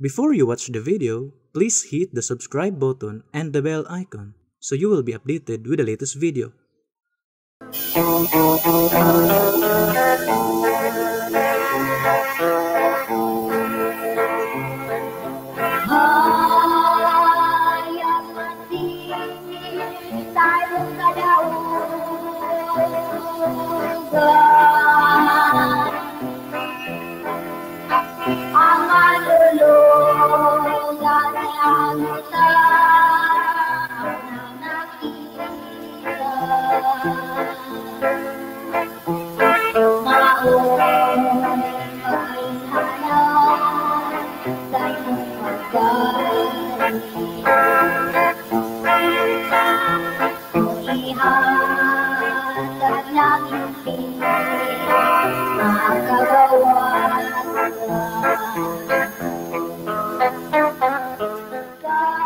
Before you watch the video, please hit the subscribe button and the bell icon so you will be updated with the latest video.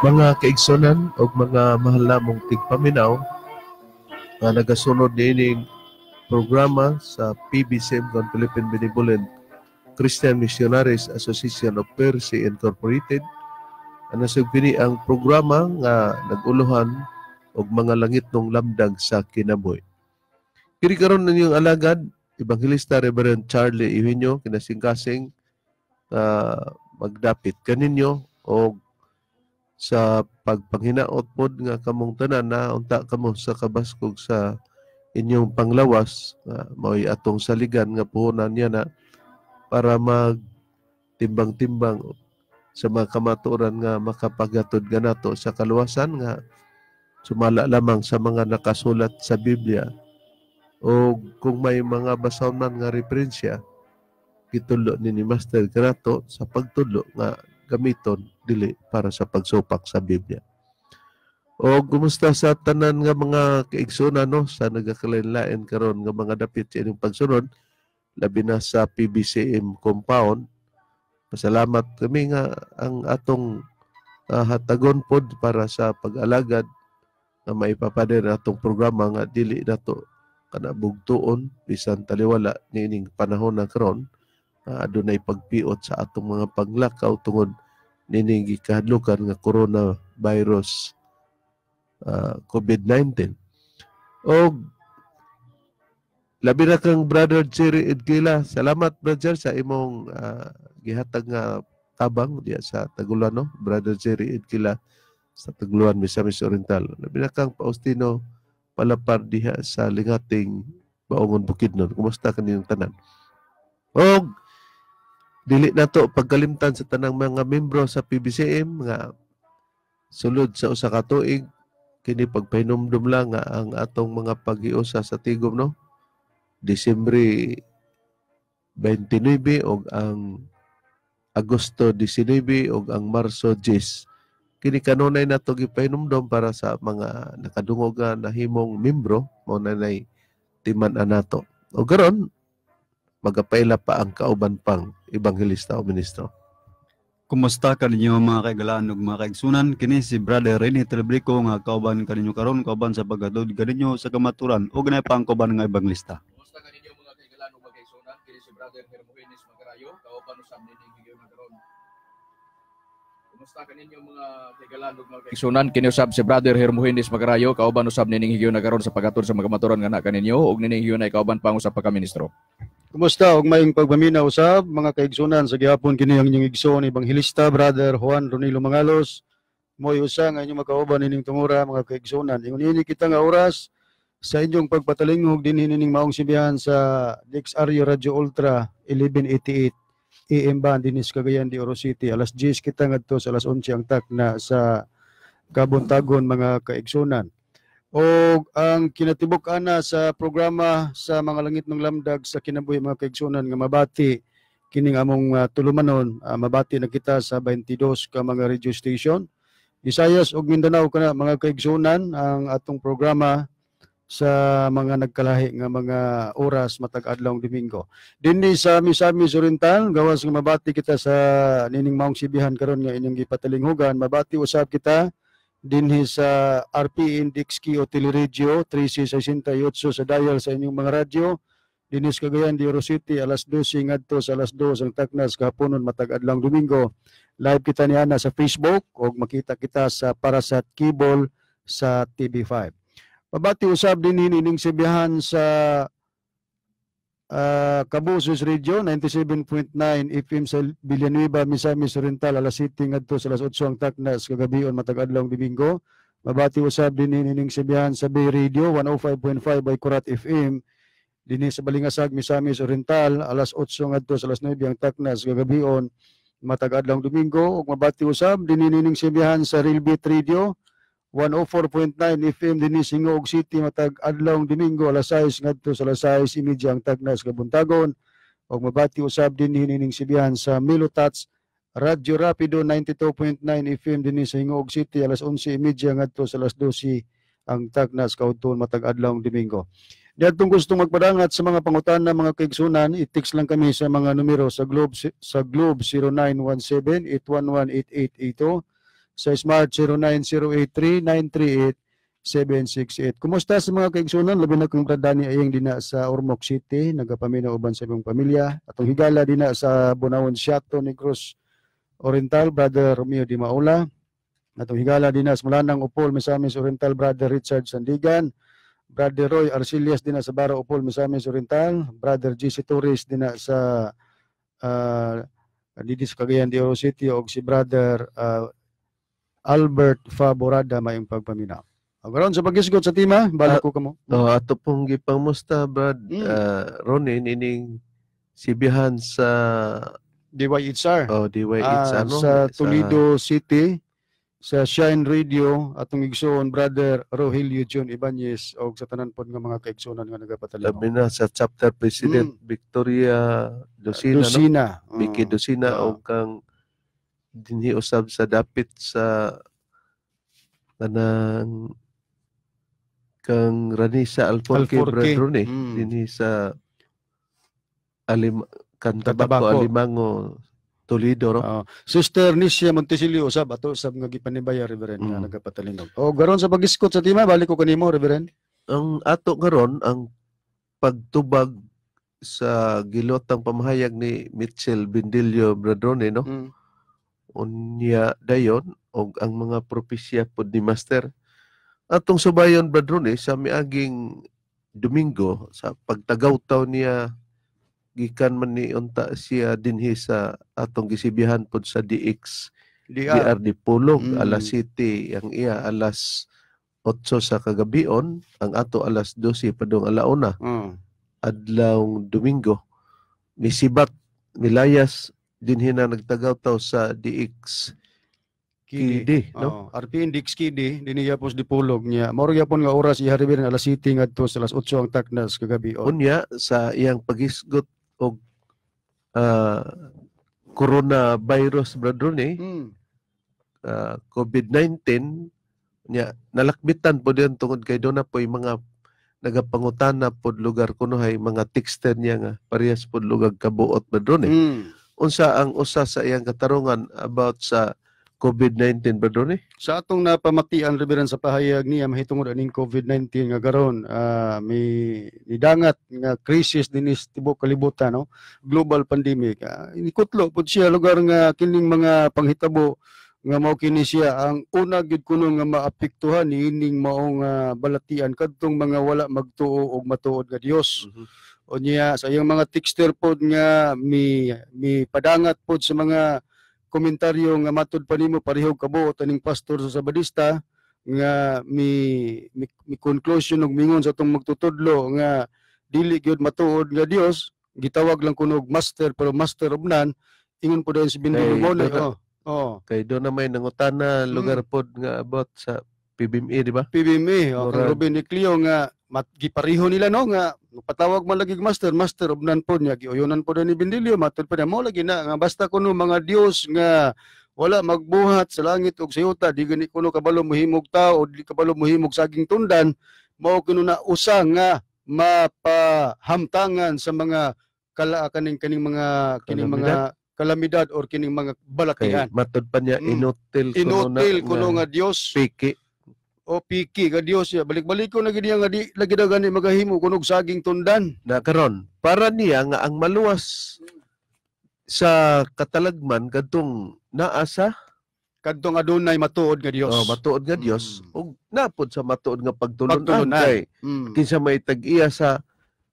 Mga kaigsonan o mga mahal namong tigpaminaw na nagasunod nining programa sa PBC ng Philippine Benevolent Christian Missionaries Association of Percy Incorporated ang nasagbini ang programa nga naguluhan og mga langit ng lamdag sa kinaboy. Kini karon ninyong alagad, Ebangelista Reverend Charlie Iwinyo, kinasingkasing uh, magdapit kaninyo o sa pagpanghinaot pod nga kamong tanan na unta kamo sa kabaskog sa inyong panglawas uh, mao'y atong saligan nga puhunan niya na para mag timbang-timbang sa mga kamaturan nga makapagatod nga nato sa kaluwasan nga sumala lamang sa mga nakasulat sa Biblia o kung may mga basahon man nga referensya gitulo ni ni Master Grato sa pagtulo nga gamiton dili para sa pagsupak sa Biblia. O kumusta sa tanan nga mga kaigsuna no sa nagakalain-lain karon nga mga dapit sa inyong pagsunod labi na sa PBCM compound. Pasalamat kami nga ang atong uh, hatagon pod para sa pag-alagad na maipapader atong programa nga dili nato kana bugtuon bisan taliwala niining panahon na karon uh, ah, adunay pagpiot sa atong mga paglakaw tungod nining gikahadlukan nga corona virus uh, ah, COVID-19 og labi na kang brother Jerry Edgila salamat brother sa imong uh, gihatag nga tabang diya sa Tagulano brother Jerry Edgila sa Tagluan, Misamis Oriental. Labi na kang Paustino palapar diha sa lingating Baongon Bukidnon. Kumusta kaninong tanan? Og dili na to pagkalimtan sa tanang mga membro sa PBCM nga sulod sa usa ka tuig kini pagpahinumdum lang nga ang atong mga pag-iusa sa tigom no Disyembre 29 og ang Agosto 19 og ang Marso 10 kini kanunay nato gipahinumdom para sa mga nakadungog na himong membro mo nanay timan-an nato. O karon magapayla pa ang kauban pang ebanghelista o ministro. Kumusta ka ninyo mga kaigalaan ug mga kaigsunan kini si Brother Rene Telebrico nga kauban kaninyo karon kauban sa paghatod kaninyo sa kamaturan o ganay pa ang kauban nga ebanghelista. Kumusta ka ninyo mga kaigalaan ug mga kaigsunan kini si Brother Hermogenes Magarayo kauban usab nining Kumusta kaninyo mga Tagalog mga kaigsunan? Kiniusab si Brother Hermogenes Magarayo, kauban usab nining higayon na karon sa pagatun sa magamaturan nga na kaninyo ug nining higayon na kauban pang usab pagka ministro. Kumusta ug mayong pagpaminaw usab mga kaigsunan sa gihapon kini ang inyong igsoon Ebanghilista Brother Juan Ronilo Mangalos. Moy usa nga inyong makauban nining tungura mga kaigsunan. Ingon ini kita nga oras sa inyong pagpatalingog din hinining maong sibihan sa DXRU Radio Ultra 1188 AM ban dinis Cagayan de Oro City alas 10 kita ngadto sa alas 11 ang tak na sa kabuntagon mga kaigsunan. O ang kinatibok ana sa programa sa mga langit ng lamdag sa kinabuhi mga kaigsunan nga mabati kining among uh, tulumanon uh, mabati na kita sa 22 ka mga radio station. Visayas ug Mindanao kana mga kaigsunan ang atong programa sa mga nagkalahi nga mga oras matag adlong Domingo. Dinhi sa Misamis Oriental, gawas nga mabati kita sa nining maong sibihan karon nga inyong gipatalinghugan, mabati usab kita dinhi sa RP Index Key o Teleradyo 368 sa dial sa inyong mga radyo. Dinis Cagayan, Oro City, alas 12 ngadto sa alas 2 sa Taknas kahaponon matag adlong Domingo. Live kita niya na sa Facebook o makita kita sa Parasat Cable sa TV5. Pabati usab din hinining sibihan sa uh, Cabusos Radio 97.9 FM sa Villanueva, Misamis Oriental alas 7 ngadto sa alas 8 ang taknas kagabion matag adlong Domingo. Mabati usab din hinining sibihan sa Bay Radio 105.5 by Kurat FM dinhi sa Balingasag, Misamis Oriental alas 8 ngadto sa alas 9 ang taknas kagabion matag adlaw Domingo ug mabati usab din hinining sibihan sa Real Beat Radio 104.9 FM din sa Singoog City matag adlaw Domingo alas 6 ngadto sa alas 6 imidya ang tagnas sa Buntagon ug mabati usab din ni nining sibihan sa Milotats Radyo Rapido 92.9 FM din sa Hingoog City alas 11:30 ngadto sa alas 12 ang tagnas kaudton matag adlaw Domingo. Dagtong gusto magpadangat sa mga pangutan ng mga kaigsunan, i-text lang kami sa mga numero sa Globe sa Globe 0917-811-8882 sa Smart 09083-938-768. Kumusta sa mga kaigsunan? Labi na kong pradani ayang dina sa Ormoc City, nagapamina uban sa imong pamilya. ang higala din sa Bunawan Siato, Negros Oriental, Brother Romeo Di Maula. ang higala din sa Mulanang Upol, Misamis Oriental, Brother Richard Sandigan. Brother Roy Arcilias din sa Baro Upol, Misamis Oriental. Brother GC Torres din sa uh, Didis Cagayan de Oro City o si Brother uh, Albert Faborada mayong pagpamina. Agaron sa pagisgot sa tima, balak ah, ko kamo. Oh, ato pong gipangusta brad mm. uh, ah, Ronin ining sibihan sa DYHR. Oh, DYHR ah, ano? Sa Toledo sa... City sa Shine Radio atong igsoon brother Rohilio Jun Ibanez og sa tanan pod nga mga kaigsoonan nga nagapatalaw. Labi na sa chapter president mm. Victoria Lucina, Lucina. No? Uh, Mickey hmm. Lucina uh, ah. og kang dinhi usab sa dapit sa kanang kang rani sa Alforque, Alforque. brethren eh. Mm. Dinhi sa alim kantabako alimango Toledo ro. Oh. Sister Nisha Montesilio usab ato usab nga gipanibaya reverend mm. nga hmm. nagapatalinog. O garon sa pagiskot sa tima balik ko kanimo reverend. Ang ato garon ang pagtubag sa gilotang pamahayag ni Mitchell Bindilio Bradrone no. Mm unya dayon og ang mga propisya pod ni master atong subayon brethren eh, sa miaging Domingo sa pagtagawtaw niya gikan man ni unta siya dinhi sa atong gisibihan pod sa DX DR, DR Pulog mm. alas City ang iya alas 8 sa kagabion ang ato alas 12 padong alauna mm. adlawng Domingo misibat milayas din hina nagtagaw taw sa DX Kidi, no? Oh, RP Index Kidi, diniya po di pulog niya. Moro yapon nga oras, iharibi ng alas 7 nga sa alas 8 ang taknas kagabi. Oh. Unya, sa iyang pagisgot o uh, ah, coronavirus, brother ni, eh, mm. uh, ah, COVID-19, niya, nalakbitan po diyan tungod kay doon na po yung mga nagapangutana pod lugar kuno hay mga texter niya nga parehas pod lugar kabuot ba doon eh. Mm unsa ang usa sa iyang katarungan about sa COVID-19 ba doon Sa atong napamatian reverend sa pahayag niya mahitungod aning COVID-19 nga garon, uh, ah, may nidangat nga krisis dinhi sa tibuok kalibutan no global pandemic uh, inikutlo pud siya lugar nga kining mga panghitabo nga mao kini siya ang una gid kuno nga maapektuhan ni niining maong uh, balatian kadtong mga wala magtuo og matuod nga Dios. Mm-hmm o niya sa iyang mga texture pod nga mi mi padangat pod sa mga komentaryo nga matud pa nimo pareho kabuo taning pastor sa Sabadista nga mi mi, mi conclusion og mingon sa tong magtutudlo nga dili gyud matuod nga Dios gitawag lang kuno og master pero master of none ingon pod si Bindu Lumonay oh oh kay do na may nangutana lugar hmm. pod nga about sa PBME, di ba? PBME, o kang Ruben ni Clio nga mat, nila no nga patawag man lagi master master obnan po niya giuyonan po ni Bendilio matud pa niya mo lagi na nga basta kuno mga Dios nga wala magbuhat sa langit ug sa yuta di gani kuno kabalo muhimog tao o di kabalo muhimog saging tundan mao kuno na usa nga mapahamtangan sa mga kala kaning kaning mga kining mga kalamidad or kining mga balakihan. Okay, matod pa niya inutil mm. inutil kuno nga, nga Dios piki o piki ka Dios ya balik-balik ko na gid nga di lagi daw gani magahimo kunog saging tundan na karon para niya nga ang maluwas sa katalagman kadtong naasa kadtong adunay matuod nga Dios oh matuod nga Dios mm. og napod sa matuod nga pagtulunan kay mm. kinsa may tag-iya sa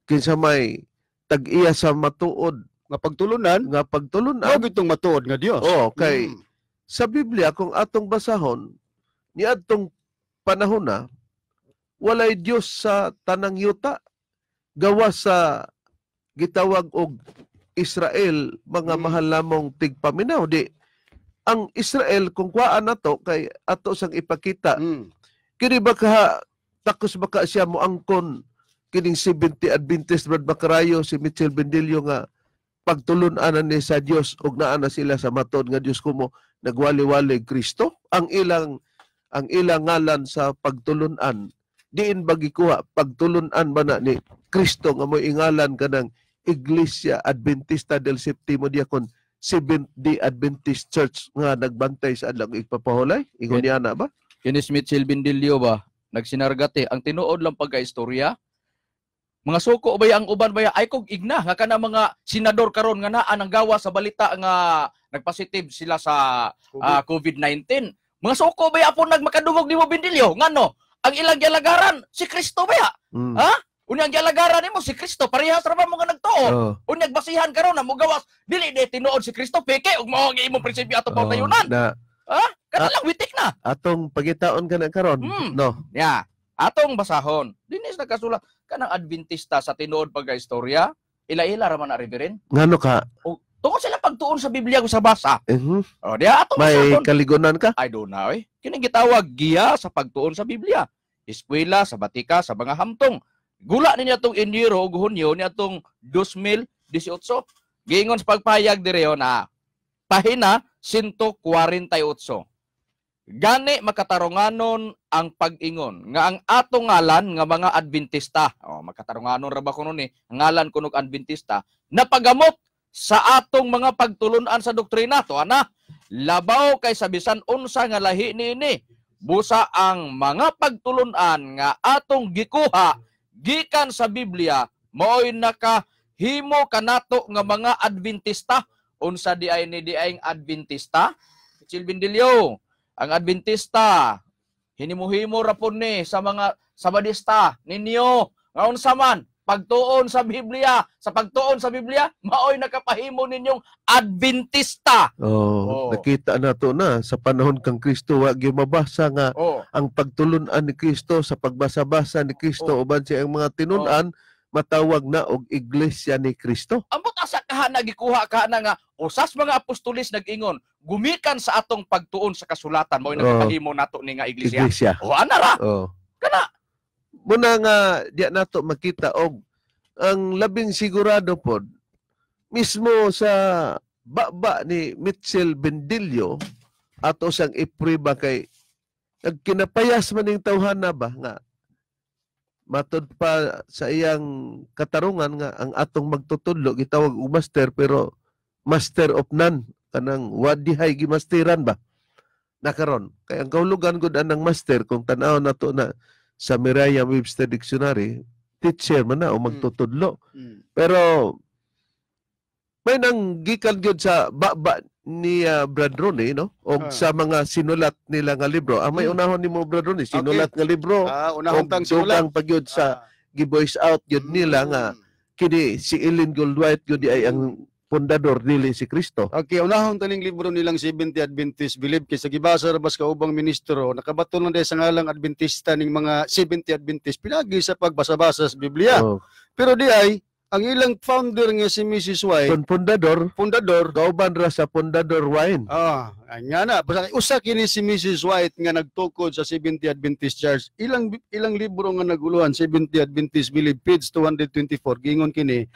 kinsa may tag-iya sa matuod nga pagtulunan nga pagtulunan og itong matuod nga Dios oh kay mm. sa Biblia kung atong basahon ni adtong panahon na, walay Dios sa tanang yuta. Gawa sa gitawag og Israel mga hmm. mahal namong tigpaminaw di ang Israel kung kuan nato kay ato sang ipakita hmm. kini baka takos baka siya mo angkon kining 70 Adventist Brad Bacarayo si Mitchell Bendilio nga pagtulon-anan ni sa Dios og naa na sila sa matod nga Dios kumo nagwali-wali Kristo ang ilang ang ilang ngalan sa pagtulunan diin bagikuha pagtulunan ba na ni Kristo nga mo ingalan kanang Iglesia Adventista del Septimo Diakon Seventh Day Adventist Church nga nagbantay sa adlaw igpapahulay ingon ba Kini Smith Silbindilio ba nagsinargate eh. ang tinuod lang pagkaistorya mga suko ba ang uban ba ay kog igna nga kana mga senador karon nga naa nang gawa sa balita nga nagpositive sila sa uh, ah, COVID-19 mga suko ba yapon nagmakadungog ni mo Bindilyo? no? Ang ilang gyalagaran si Kristo ba? Mm. Ha? Unyang gyalagaran nimo si Kristo parehas ra ba mga nagtuo? Oh. Unyang basihan karon na mugawas dili de tinuod si Kristo peke ug mao ang imong prinsipyo ato oh, pautayunan. Na. Ha? Kana lang witik na. Atong pagitaon kana karon, mm. no. Yeah. Atong basahon. Dinis nagkasulat kanang Adventista sa tinuod pagka istorya ila-ila ra man na reverend. Ngano ka? O, Tungkol sila pagtuon sa Biblia ko sa basa. Uh-huh. Mhm. Oh, o, di ato May sakon. kaligunan ka? I don't know. Eh. Kining gitawag giya sa pagtuon sa Biblia. Eskwela, sa batika, sa mga hamtong. Gula ni niya itong Enero o Hunyo niya itong 2018. Gingon sa pagpahayag direyo na pahina 148. Gani makatarunganon ang pag-ingon nga ang atong ngalan nga mga Adventista. Oh, makatarunganon ra ba kuno ni ngalan kuno Adventista napagamot sa atong mga pagtulunan sa doktrina to ana labaw kay sa bisan unsa nga lahi niini busa ang mga pagtulunan nga atong gikuha gikan sa Biblia maoy nakahimo kanato nga mga Adventista unsa di ay ni di ay Adventista Chilbindilyo ang Adventista hinimuhimo ra pud ni sa mga Sabadista ninyo nga unsa man pagtuon sa Biblia, sa pagtuon sa Biblia, maoy nakapahimo ninyong Adventista. Oh, oh. nakita na to na sa panahon kang Kristo wa gyud mabasa nga oh. ang pagtulon-an ni Kristo sa pagbasa-basa ni Kristo oh. uban siya ang mga tinun-an oh matawag na og iglesia ni Kristo. Ambot asa kaha nagikuha ka na nga usas mga apostolis nagingon gumikan sa atong pagtuon sa kasulatan mo oh. nakahimo nato ni nga iglesia. iglesia. oh, ana ra. Oh. Kana muna nga diya nato makita og ang labing sigurado pod mismo sa baba ni Mitchell Bendilio ato sang ipriba kay nagkinapayas man ning na ba nga matod pa sa iyang katarungan nga ang atong magtutudlo gitawag og master pero master of none kanang wadihay gimasteran ba nakaron kay ang kaulugan gud anang master kung tan-aw nato na, to na sa Merriam-Webster Dictionary, teacher man na o hmm. magtutudlo. Mm. Pero may nang gikan gyud sa baba ni uh, Brad Rooney no og ah. sa mga sinulat nila nga libro. Ang ah, may hmm. unahon ni mo Brad Rooney sinulat okay. nga libro. Ah, unahon tang sinulat pagyud sa ah. gi-voice out gyud nila mm. nga hmm. kini si Ellen Goldwhite gyud ay ang pundador dili si Kristo. Okay, unahon taning libro nilang 70 Adventist believe kay sa gibasa ra bas kaubang ministro nakabaton lang sa ngalang Adventista ning mga 70 Adventist pinagi sa pagbasa-basa sa Biblia. Oh. Pero di ay ang ilang founder nga si Mrs. White. Kung pundador. Fundador. Kauban ra sa pundador Wine. Ah, nga na. Basta usa kini si Mrs. White nga nagtukod sa 70 Adventist Church. Ilang ilang libro nga naguluhan 70 Adventist Believe page 224 gingon kini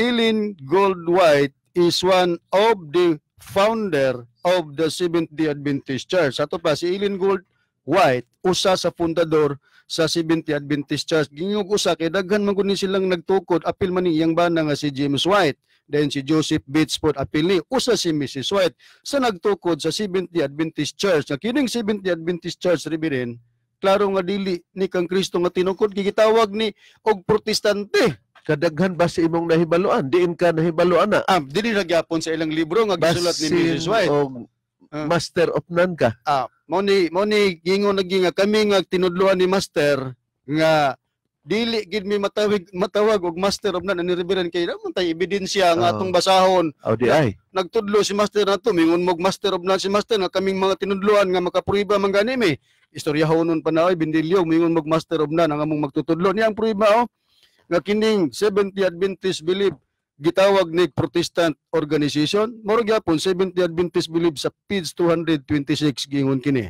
Eileen Gold White is one of the founder of the Seventh-day Adventist Church. Ato pa, si Eileen Gold White, usa sa fundador sa Seventh-day Adventist Church. Gingog usa, kay daghan man ni silang nagtukod, apil man ni iyang bana nga si James White. Then si Joseph Bates po apili, usa si Mrs. White, sa nagtukod sa Seventh-day Adventist Church. Nga kining Seventh-day Adventist Church, ribirin, klaro nga dili ni kang Kristo nga tinukod, gigitawag ni og protestante kadaghan ba sa imong nahibaluan diin ka nahibaluan na ah dili nagyapon sa ilang libro nga gisulat ni Mrs. White og uh, master of none ka ah mo ni mo ni gingon lagi nga kami nga tinudloan ni master nga dili gid mi matawag matawag og master of none ni Reverend kay ano man tay ebidensya nga oh. atong basahon oh, di nagtudlo si master nato mingon mog master of none si master nga kaming mga tinudloan nga makapruiba man gani mi istorya honon pa na oy bindilyo mingon mog master of none ang among magtutudlo ni ang pruiba oh nga kining 70 Adventist believe gitawag ni Protestant organization murag gyapon 70 Adventist believe sa page 226 gingon kini.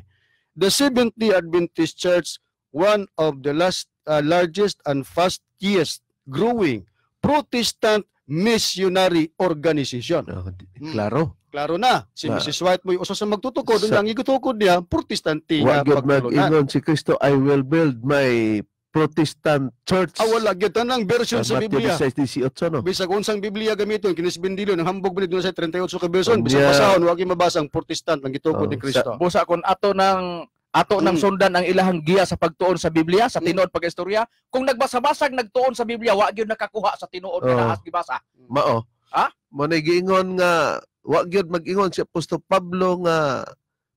The 70 Adventist Church one of the last uh, largest and fastest growing Protestant missionary organization. Oh, klaro. Hmm. Klaro na. Si na. Mrs. White mo usa sa magtutukod, sa, ang igutukod niya, protestante nga pagtulunan. mag-ingon si Kristo, I will build my Protestant Church. Ah, wala. Gita ng version ah, sa Biblia. Matthew 16, 18, no? Bisag unsang Biblia gamiton, kinisbindilo, ng hambog na sa 38 ka version. Bisag basahon, huwag mabasa ang Protestant ng gitukod ni oh, Kristo. Busa kon ato ng ato mm. nang sundan ang ilahang giya sa pagtuon sa Biblia, sa mm. tinuod mm. pag-istorya. Kung nagbasabasag nagtuon sa Biblia, wa gyud nakakuha sa tinuod oh. na gibasa. Mao. Ha? Mo giingon nga wa gyud mag si Apostol Pablo nga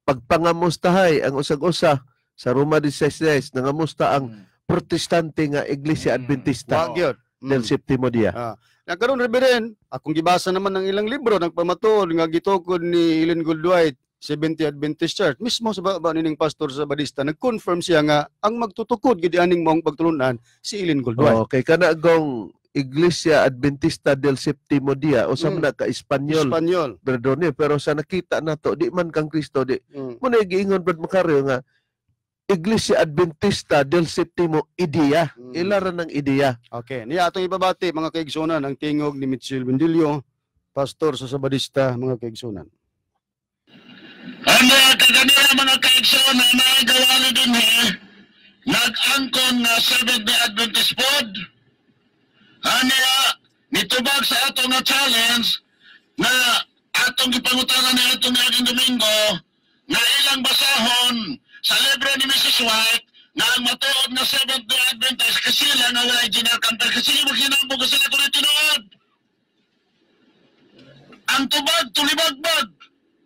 pagpangamustahay ang usag-usa sa Roma 16 nangamusta ang mm protestante nga iglesia mm. adventista Wag yun. Mm. del Septimo Dia. Ah. Na karon reverend, akong gibasa naman ng ilang libro nagpamatuod nga gitukod ni Ellen Gould White 70 Adventist Church mismo sa baba nining pastor sa Badista nag-confirm siya nga ang magtutukod gid aning mong pagtulunan si Ellen Gould White. Okay, kana gong Iglesia Adventista del Septimo Dia o sa Mm. mga ka Espanyol Espanyol. Brother pero sa nakita nato di man kang Kristo di Mm. mo na giingon brad makario nga Iglesia Adventista del Septimo Idea. Mm. Ilaran ng idea. Okay. Niya atong ibabati mga kaigsunan ang tingog ni Mitchell Bendilio, pastor sa Sabadista, mga kaigsunan. Ano, ang mga kaganila mga kaigsunan na gawali din he, nag-angkon nga Seventh-day Adventist Pod. Aniya, nitubag sa ato nga challenge na atong ipangutana na atong nga Domingo na ilang basahon sa libre ni Mrs. White na ang matuod na Seventh-day Adventist kasi sila na wala engineer kantar kasi yung makinambog kasi na tuloy tinuod. Ang tubag, tulibagbag.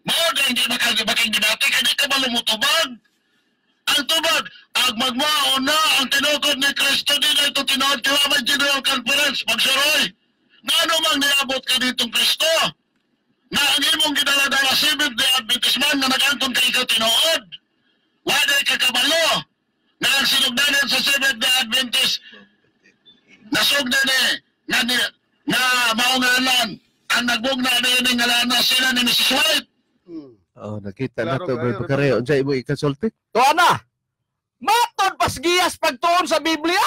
Mauda hindi makagibakang ginati, kaya ka ba lumutubag? Ang tubag, ang magmao na ang tinugod ni Kristo din ay ito tinuod kilaman General Conference, pagsaroy. Na ano mang niabot ka ditong Kristo? Na ang imong ginaladala Seventh-day Adventist man na nag-antong ka ikaw tinuod? Wala kakabalo na ang sinugdanan sa Seventh Day Adventist nasugdan eh na, na, na maungalan ang nagbugna na yun ng alana sila ni Mrs. White. Mm. Oh, nakita Klaro na to may pagkareo. Diyan mo ikasulti? To na! Matod pasgiyas pagtuon sa Biblia?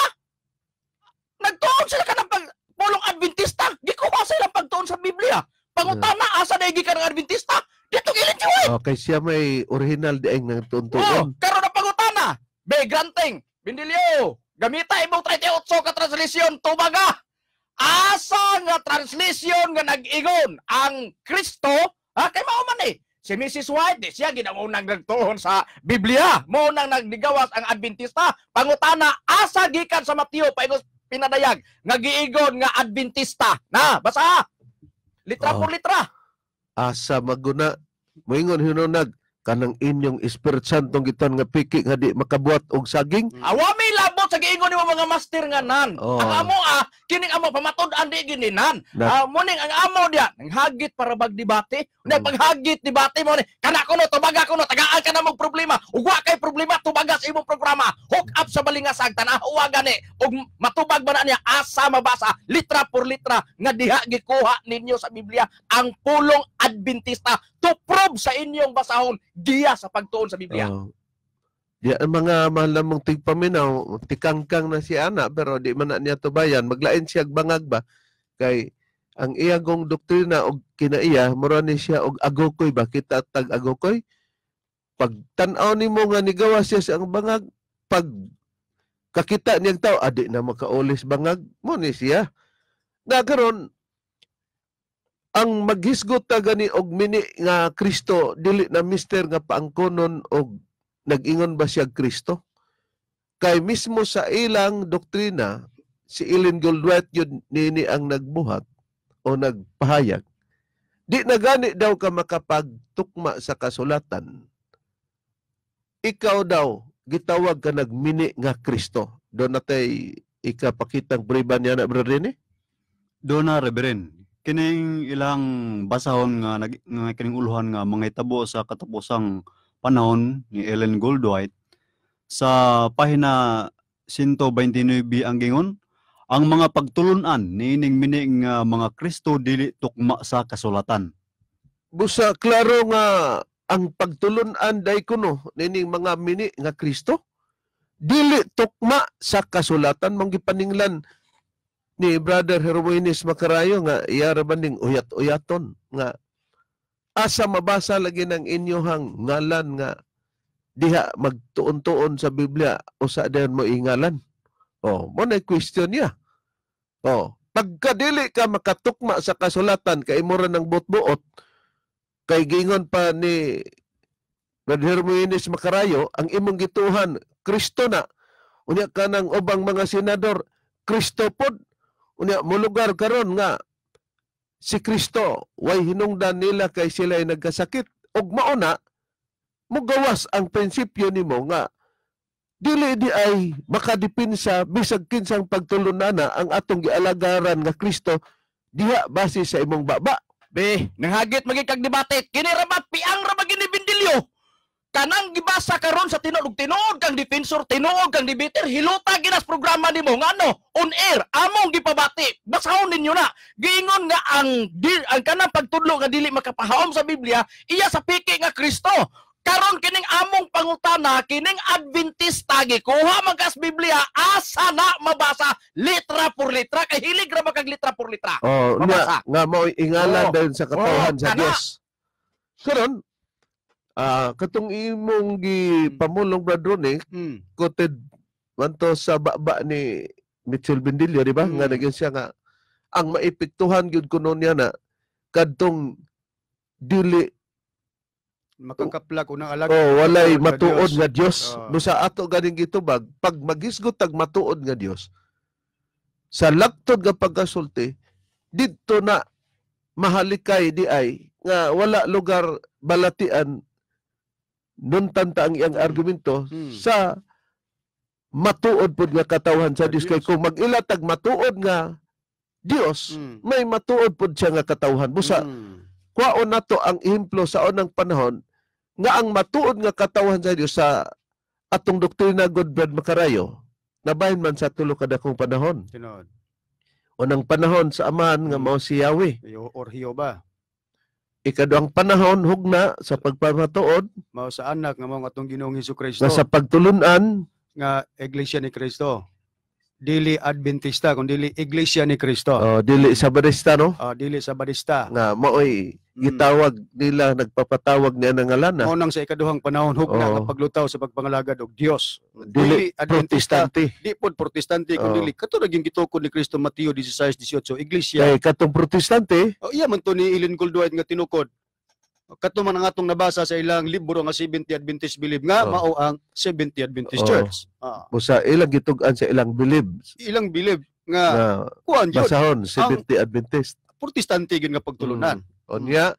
Nagtuon sila ka ng pag pulong Adventista. Di ko sila pagtuon sa Biblia? Pangutana, asa na ka ng Adventista? Itong ilintiwan! Eh. Okay, siya may original dieng ng tuntuon. Oh, karo na pangutana! Ah. Be, granting! Bindilyo! Gamita imong 38 ka translation, tumaga! Asa nga translation nga nag-igon ang Kristo, ha, ah, kay mao man eh. Si Mrs. White, siya ginaunang nagtuon sa Biblia. Mo nang nagdigawas ang Adventista. Pangutana, asa gikan sa Mateo, paingos pinadayag, nga giigon nga Adventista. Na, basa! Litra oh. por litra asa maguna moingon hinunag kanang inyong Espiritu Santong gitan nga piki nga di makabuhat og saging. Awami lab sa giingon nimo mga master nga nan. Oh. Ang amo ah, kining amo pamatud andi di gini nan. Ah, muning ang amo dia, ang hagit para bag debate. Unay mm. paghagit debate mo ni, kana kuno tubaga kuno, tagaan ka na mong problema. Ugwa kay problema tubaga sa imong programa. Hook up sa balinga balingasag tanaw uwa gani Og matubag ba na niya asa mabasa litra por litra nga diha gikuha ninyo sa Biblia ang pulong Adventista to prove sa inyong basahon giya sa pagtuon sa Biblia. Oh. Diya ang mga mahal mong tigpaminaw, tikangkang na si anak, pero di man na niya bayan. maglain siya bangag ba kay ang iyagong doktrina og kinaiya mura ni siya og agokoy ba kita tag agokoy pag tanaw aw nimo nga nigawa siya sa ang bangag pag kakita niyang tao adi ah, na makaulis bangag mo ni siya nagkaron ang maghisgot ta gani og mini nga Kristo dili na mister nga paangkonon og nag-ingon ba siya Kristo? Kay mismo sa ilang doktrina, si Ellen Goldwhite yun nini ang nagbuhat o nagpahayag. Di na gani daw ka makapagtukma sa kasulatan. Ikaw daw, gitawag ka nagmini nga Kristo. Doon natay ikapakitang briban niya na, Brother Rene? Doon na, Reverend kining ilang basahon nga nga kining uluhan nga mga itabo sa katapusang panahon ni Ellen Goldwhite sa pahina 129 ang gingon ang mga pagtulunan ni ining mining uh, mga Kristo dili tukma sa kasulatan. Busa klaro nga ang pagtulunan day kuno nining mga mini nga Kristo dili tukma sa kasulatan mong gipaninglan ni Brother Hermoines Makarayo nga iya ra uyat-uyaton nga Asa mabasa lagi ng inyohang ngalan nga diha magtuon-tuon sa Biblia o sa dayon mo ingalan. Oh, mo na question niya. Oh, pagka dili ka makatukma sa kasulatan kay mura ng botbuot kay gingon pa ni Hermoinis Makarayo ang imong gituhan Kristo na unya ka ng ubang mga senador Kristo pod unya mo lugar karon nga si Kristo way hinungdan nila kay sila ay nagkasakit og mao na mugawas ang prinsipyo nimo nga dili di ay makadipinsa bisag kinsang pagtulunana ang atong gialagaran nga Kristo diha base sa imong baba. Be, nanghagit kag debate. Kini rabat piang ra magini bindilyo kanang gibasa karon sa tinuod ug tinuod kang defensor tinuod kang debater hilota ginas programa nimo ngano on air among gipabati basahon ninyo na giingon nga ang di, ang kanang pagtudlo nga dili makapahawom sa Biblia iya sa piki nga Kristo karon kining among pangutana kining adventista gikuha man kas Biblia asa na mabasa litra por litra kay hilig ra kag litra por litra oh, mabasa nga, nga mo ingala oh. oh, sa katohan oh, sa Dios karon Uh, katong imong gi mm. pamulong Bradronic, eh, mm. quoted manto sa baba ni Mitchell Bendilio, di ba? Mm. Nga hmm. naging siya nga, ang maepektuhan gyud kuno niya na kadtong dili makakaplak unang alag oh walay matuod nga Dios oh. sa ato ganing gitubag pag magisgot tag matuod nga Dios sa laktod nga pagkasulti didto na mahalikay di ay nga wala lugar balatian nun tanta ang iyang argumento hmm. sa matuod pod nga katawhan sa Dios kay kung magilatag matuod nga Dios hmm. may matuod pod siya nga katawhan busa hmm. kwaon nato ang ehemplo sa unang panahon nga ang matuod nga katawhan sa Dios sa atong doktrina good bread makarayo nabahin man sa tulo kadakong panahon Tinod. unang panahon sa amahan nga hmm. mao si Yahweh or Jehovah ikaduhang panahon hugna sa pagpamatuod mao sa anak nga mao atong Ginoong Hesukristo nga sa pagtulunan nga iglesia ni Kristo dili Adventista kundi dili iglesia ni Kristo oh dili Sabadista no oh dili Sabadista nga maoy Mm. gitawag nila nagpapatawag niya ng alana ah. mao nang sa ikaduhang panahon hug oh. paglutaw sa pagpangalagad og Dios dili protestante di pod protestante oh. kundi kato naging gitukod ni Kristo Mateo 16:18 iglesia kay katong protestante oh iya man to ni Ilin Goldwhite nga tinukod oh, kato man ang atong nabasa sa ilang libro nga 70 Adventist Believe nga oh. mao ang 70 Adventist oh. Church ah. Busa ilang gitug-an sa ilang believe ilang believe nga, nga kuan yun basahon 70 Adventist protestante gyud nga pagtulunan mm Unya,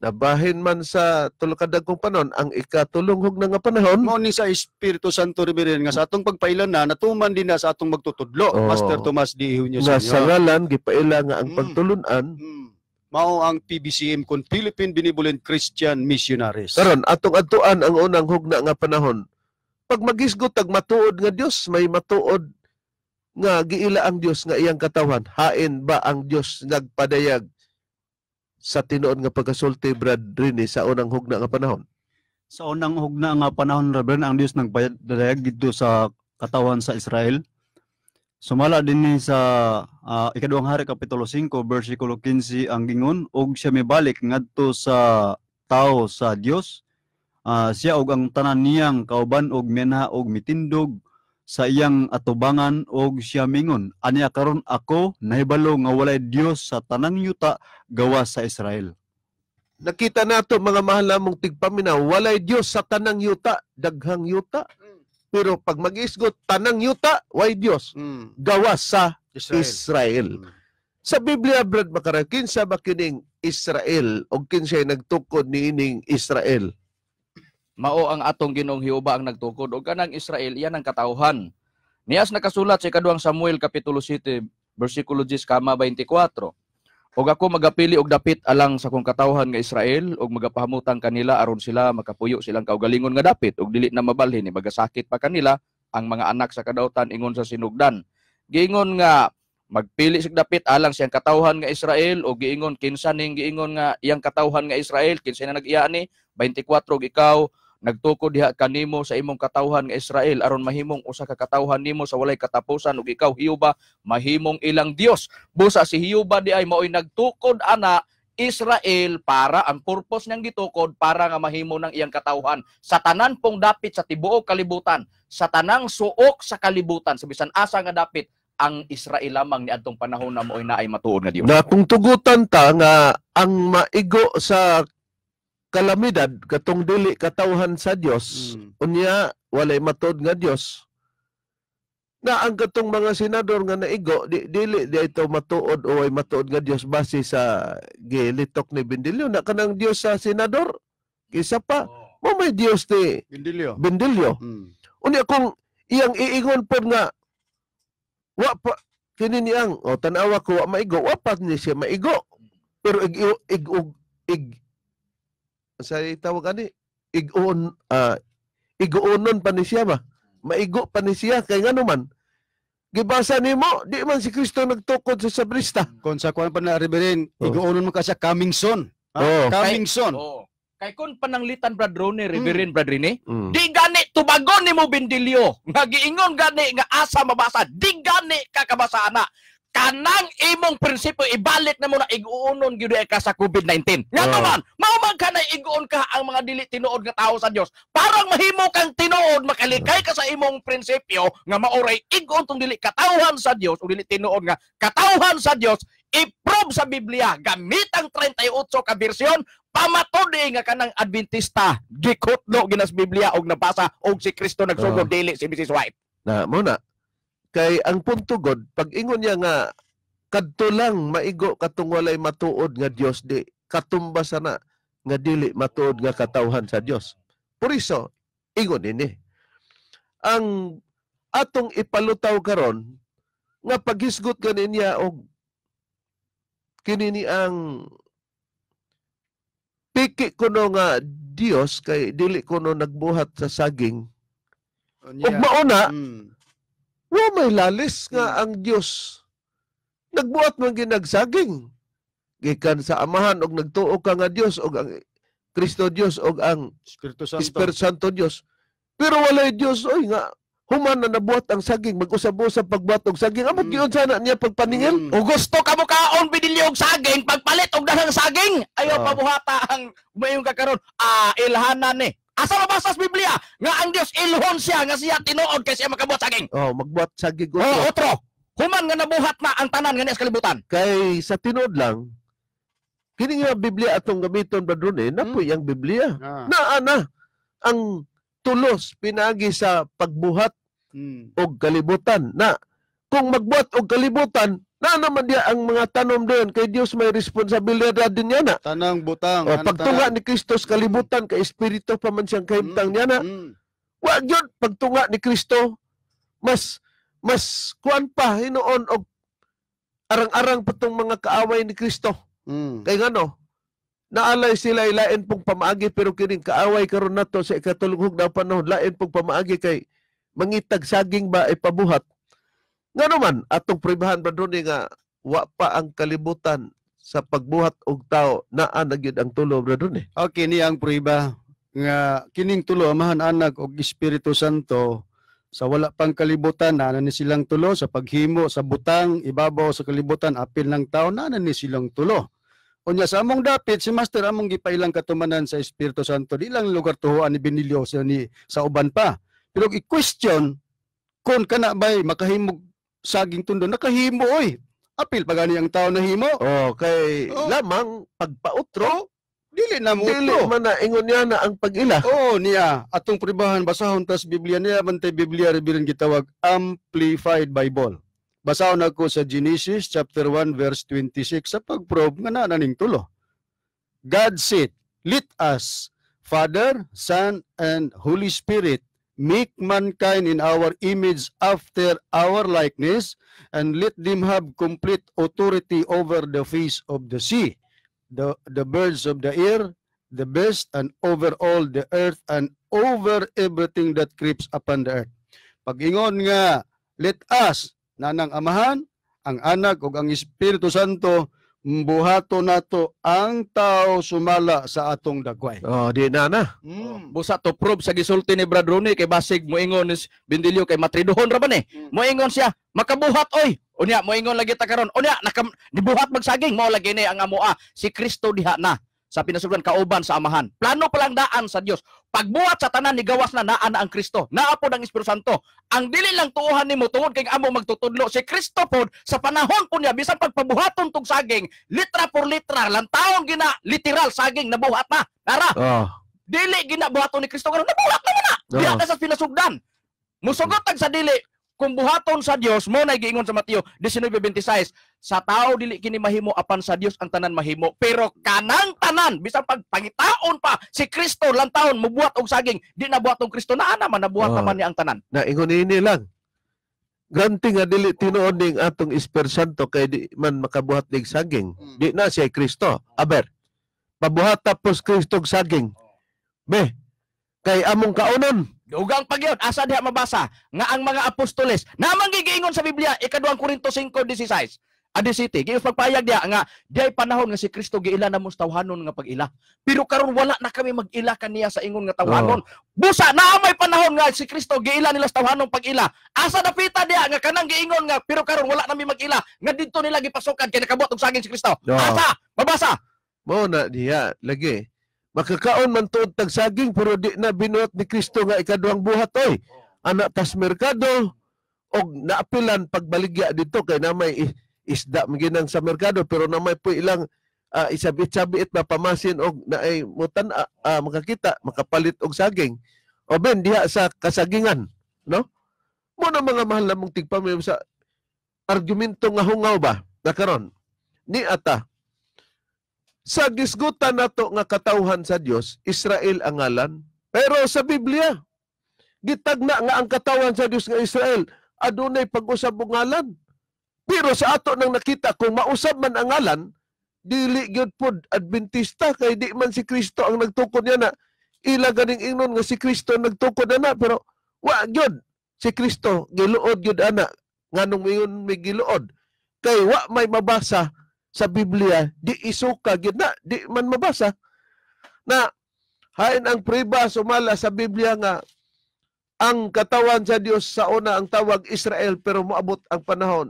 nabahin man sa tulakadag kong panon ang ikatulong hug na nga panahon mo ni sa Espiritu Santo Riberin nga sa atong pagpailan na natuman din na sa atong magtutudlo oh, Master Tomas Dihon niyo sa inyo sa ngalan gipaila nga ang mm. pagtulunan mm. mao ang PBCM kon Philippine Benevolent Christian Missionaries karon atong adtuan ang unang hugna nga panahon pag magisgot tag matuod nga Dios may matuod nga giila ang Dios nga iyang katawan hain ba ang Dios nagpadayag sa tinuod nga pagkasulti brad rin eh, sa unang hugna nga panahon? Sa unang hugna nga panahon Reverend ang Dios nagpadayag dito sa katawan sa Israel. Sumala din ni sa uh, ikaduhang hari kapitulo 5 bersikulo 15 ang gingon og siya mibalik ngadto sa tao sa Dios. Uh, ah, siya og ang tanan niyang kauban og menha og mitindog sa iyang atubangan og siyamingon. Aniya karon ako nahibalo nga walay Dios sa tanang yuta gawa sa Israel. Nakita nato mga mahal namong tigpaminaw, walay Dios sa tanang yuta, daghang yuta. Hmm. Pero pag mag-isgot tanang yuta, walay Dios hmm. gawa sa Israel. Israel. Hmm. Sa Biblia brad makarakin ba kining Israel og kinsay nagtukod ni ining Israel mao ang atong ginong Hiuba ang nagtukod og kanang Israel iyan ang katawhan. Niyas nakasulat sa ikaduhang Samuel kapitulo 7 Versikulo 10 kama 24. Og ako magapili og dapit alang sa kong katawhan nga Israel og magapahamutang kanila aron sila makapuyo silang kaugalingon nga dapit og dili na mabalhin ni magasakit pa kanila ang mga anak sa kadautan ingon sa sinugdan. Giingon nga magpili sig dapit alang siyang katawhan nga Israel o giingon kinsa ning giingon nga iyang katawhan nga Israel kinsa na nag-iya ni 24 ikaw Nagtukod diha kanimo sa imong katawhan nga Israel aron mahimong usa ka katawhan nimo sa walay katapusan ug ikaw Hioba mahimong ilang Dios. Busa si Hioba di ay mao'y nagtukod ana Israel para ang purpose niyang gitukod para nga mahimo ng iyang katawhan sa tanan pong dapit sa tibuok kalibutan sa tanang suok sa kalibutan sa bisan asa nga dapit ang Israel lamang ni adtong panahon na na ay matuod nga Dios. Natungtugutan ta nga ang maigo sa kalamidad katong dili katawhan sa Dios mm. unya walay matod nga Dios nga ang katong mga senador nga naigo di, dili di ito matuod o ay matuod nga Dios base sa gilitok ni Bendilyo na kanang Dios sa senador kisa pa oh. mo may Dios ni Bendilyo Bendilyo mm. unya kung iyang iingon pod nga wa pa kini ni ang o tanawa ko wa maigo wa pa ni siya maigo pero ig ig, ig, ig sa itawag ani igoon uh, ah, igoonon pa ni siya ba maigo pa ni siya kay ngano man gibasa nimo di man si Kristo nagtukod sa sabrista kon sa kuan pa na reverend oh. igoonon man ka sa coming soon ha? oh. coming soon oh. Kay kun pananglitan brad Rone, Reverend mm. brad Rene, mm. di gani tubagon ni mo Bendilio. Nga giingon gani nga asa mabasa, di gani kakabasa ana kanang imong prinsipyo ibalik na mo na iguunon gyud ka sa COVID-19. Nga oh. man, maumag ka na iguon ka ang mga dili tinuod nga tawo sa Dios. Parang mahimo kang tinuod makalikay ka sa imong prinsipyo nga maoray iguon tong dili katawhan sa Dios o dili tinuod nga katawhan sa Dios i-prove sa Biblia gamit ang 38 ka bersyon pamatod eh, nga kanang Adventista gikutlo ginas Biblia og nabasa og si Kristo nagsugod oh. dili si Mrs. White. Na muna, Kay ang punto God, pag ingon niya nga, kadto lang maigo katong walay matuod nga Dios di katumba sana nga dili matuod nga katawhan sa Dios. Puriso, ingon ini. Ang atong ipalutaw karon nga paghisgot ganin niya og kinini ang piki kuno nga Dios kay dili kuno nagbuhat sa saging. Ug mauna, mm Wa may lalis nga hmm. ang Dios. Nagbuhat man ginagsaging. Gikan sa amahan og nagtuo ka nga Dios og ang Kristo Dios og ang Espiritu Santo. Espiritu Santo Dios. Pero walay Dios oy nga human na nabuhat ang saging mag-usab sa pagbuhat og saging amo gyud mm. sana niya pagpaningil mm. o gusto ka mo kaon pinili og saging pagpalit og dahang saging ayo uh. Ah. pabuhata ang mayong kakaron ah ilhanan ni eh. Asa mabasa sa Biblia nga ang Dios ilhon siya nga siya tinuod kay siya makabuhat saging. Oh, magbuhat sa utro. Oh, utro. Human nga nabuhat na ang tanan nga sa kalibutan. Kay sa tinuod lang kini nga Biblia atong gamiton ba drone eh, napoy hmm. ang Biblia. Ah. Naa na ang tulos pinagi sa pagbuhat hmm. og kalibutan na kung magbuhat og kalibutan na naman dia ang mga tanom doon kay Dios may responsibilidad din niya na. Tanang butang. O, pagtunga ni Kristos kalibutan kay espiritu pa man siyang kahimtang mm, niya na. Mm. mm. Wa gyud pagtunga ni Kristo mas mas kuan pa hinuon og arang-arang patong mga kaaway ni Kristo. Mm. Kay ngano? Naalay sila ilain pong pamaagi pero kining kaaway karon nato sa ikatulong hugdaw panahon lain pong pamaagi kay mangitag saging ba ipabuhat nga naman, atong pribahan ba doon eh, nga wa pa ang kalibutan sa pagbuhat og tao naa na gyud ang tulo bro doon eh. Okay ni ang priba nga kining tulo amahan anak og Espiritu Santo sa wala pang kalibutan naa ni silang tulo sa paghimo sa butang ibabaw sa kalibutan apil ng tao naa ni silang tulo. Unya sa among dapit si Master among gipailang katumanan sa Espiritu Santo di lang lugar tuhoan ni binilyo sa ni sa uban pa. Pero i-question kung kana bay makahimog saging tundo nakahimo oy. Apil pagani ang tao nahimo. Oh, kay oh. lamang pagpautro. Oh, dili na mo Dili man na ingon niya na ang pagila. Oo oh, niya. Atong pribahan basahon tas Biblia niya man tay Biblia rin gitawag Amplified Bible. Basahon ako sa Genesis chapter 1 verse 26 sa pagprobe nga naa tulo. God said, "Let us Father, Son, and Holy Spirit make mankind in our image after our likeness, and let them have complete authority over the face of the sea, the, the birds of the air, the beast, and over all the earth, and over everything that creeps upon the earth. Pag-ingon nga, let us, nanang amahan, ang anak o ang Espiritu Santo, buhato nato ang tao sumala sa atong dagway. Oh, di na na. Mm. Busa to prove sa gisulti ni Brad Rooney kay basig moingon is Bindilyo kay matridohon ra ba ni. Mm. Moingon siya, makabuhat oy. Unya moingon lagi ta karon. Unya naka, nibuhat magsaging mao lagi ni ang amoa ah, si Kristo diha na sa pinasugdan kauban sa amahan. Plano pa lang daan sa Dios. Pagbuhat sa tanan ni gawas na naa na ang Kristo. Naa po ng Espiritu Santo. Ang dili lang tuuhan nimo tungod kay amo magtutudlo si Kristo pod sa panahon po niya bisan pagpabuhaton tong saging litra por litra lang taong gina literal saging nabuhat na. Tara. Oh. Dili ginabuhaton ni Kristo karon nabuhat na na. Oh. Diha ka ah. sa pinasugdan. Musugot sa dili kung buhaton sa Dios mo na giingon sa Mateo 19:26 sa tao dili kini mahimo apan sa Dios ang tanan mahimo pero kanang tanan bisan pagpangitaon pa si Kristo lang taon mubuhat og saging di nabuhat og Kristo naa naman nabuhat oh. naman ni ang tanan na ingon ini lang ganti nga dili tinuod ning atong espersanto kay di man makabuhat ning saging hmm. di na siya Kristo aber pabuhat tapos Kristo saging oh. be kay among kaunon Dugang pagyon, asa diha mabasa nga ang mga apostoles na manggigingon sa Biblia ikaduhang Korinto 5:16. Adi City, gius pagpayag diha nga diay panahon nga si Kristo giila na mustawhanon nga pagila. Pero karon wala na kami magila kaniya sa ingon nga tawhanon. Oh. Busa na may panahon nga si Kristo giila nila sa tawhanon pagila. Asa napita diha nga kanang giingon nga pero karon wala na nami magila nga didto nila gipasukan kay nakabuot og saging si Kristo. Oh. Asa? Mabasa. Mo na diha lagi Makakaon man to tagsaging pero di na binuhat ni Kristo nga ikaduhang buhat oy. Oh. Anak tas merkado og naapilan pagbaligya dito kay namay isda maginang sa merkado pero namay po ilang uh, ah, isabit-sabit na pamasin og naay mutan uh, ah, uh, makakita makapalit og saging. O ben diha sa kasagingan, no? Mo na mga mahal na mong tigpamilya sa argumento nga hungaw ba na karon ni ata sa gisgutan nato nga katauhan sa Dios, Israel ang ngalan. Pero sa Biblia, gitagna nga ang katauhan sa Dios nga Israel, adunay pag-usab og ngalan. Pero sa ato nang nakita kung mausab man ang ngalan, dili gyud pod Adventista kay di man si Kristo ang nagtukod niya na ila ganing ingnon nga si Kristo nagtukod ana pero wa gyud si Kristo giluod gyud ana nganong mayon may giluod kay wa may mabasa sa Biblia, di isuka gid na, di man mabasa na hain ang priba sumala sa Biblia nga ang katawan sa Dios sa una ang tawag Israel pero moabot ang panahon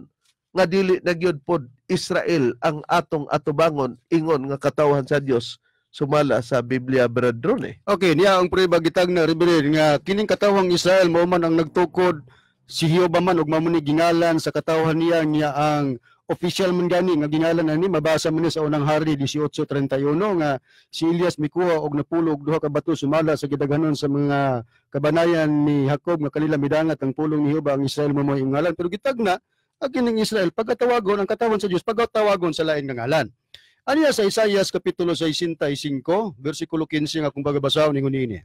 nga dili na gyud pod Israel ang atong atubangon ingon nga katawan sa Dios sumala sa Biblia brethren eh. Okay, niya ang priba gitag na revered nga kining katawang Israel mao man ang nagtukod si Jehovah man ug mamuni gingalan sa katawhan niya niya ang official man gani nga gingalan ani mabasa man sa unang hari 1831 nga si Elias mikuha og napulog duha ka bato sumala sa gidaghanon sa mga kabanayan ni Jacob nga kanila midangat ang pulong ni Jehova ang Israel mo ngalan pero gitagna akin ng Israel pagkatawagon ang katawan sa Dios pagkatawagon sa lain nga ngalan Aniya sa Isaias kapitulo 65 bersikulo 15 nga kung bagabasaw ni ini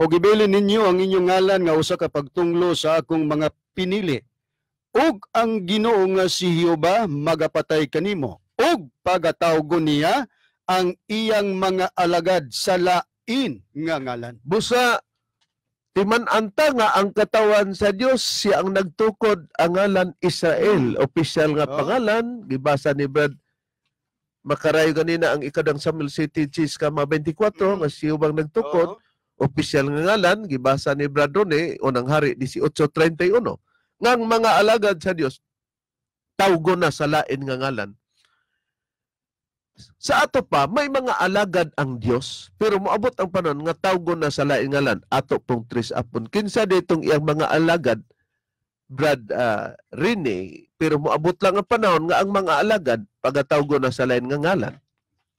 O gibilin ninyo ang inyong ngalan nga usa ka pagtunglo sa akong mga pinili ug ang Ginoo nga si Jehova magapatay kanimo ug pagatawgon niya ang iyang mga alagad sa lain nga ngalan busa timan anta nga ang katawan sa Dios siya ang nagtukod ang ngalan Israel official nga oh. pangalan gibasa ni Brad makarayo kanina ang ikadang Samuel City Cheese ka 24 mm-hmm. nga siya bang nagtukod oh. opisyal nga ngalan gibasa ni Brad Rone unang hari 1831 ng mga alagad sa Dios tawgo na sa lain nga ngalan sa ato pa may mga alagad ang Dios pero moabot ang panon nga tawgo na sa lain ngalan ato pong tres apon kinsa detong iyang mga alagad Brad uh, Rene pero moabot lang ang panahon nga ang mga alagad pagatawgo na sa lain nga ngalan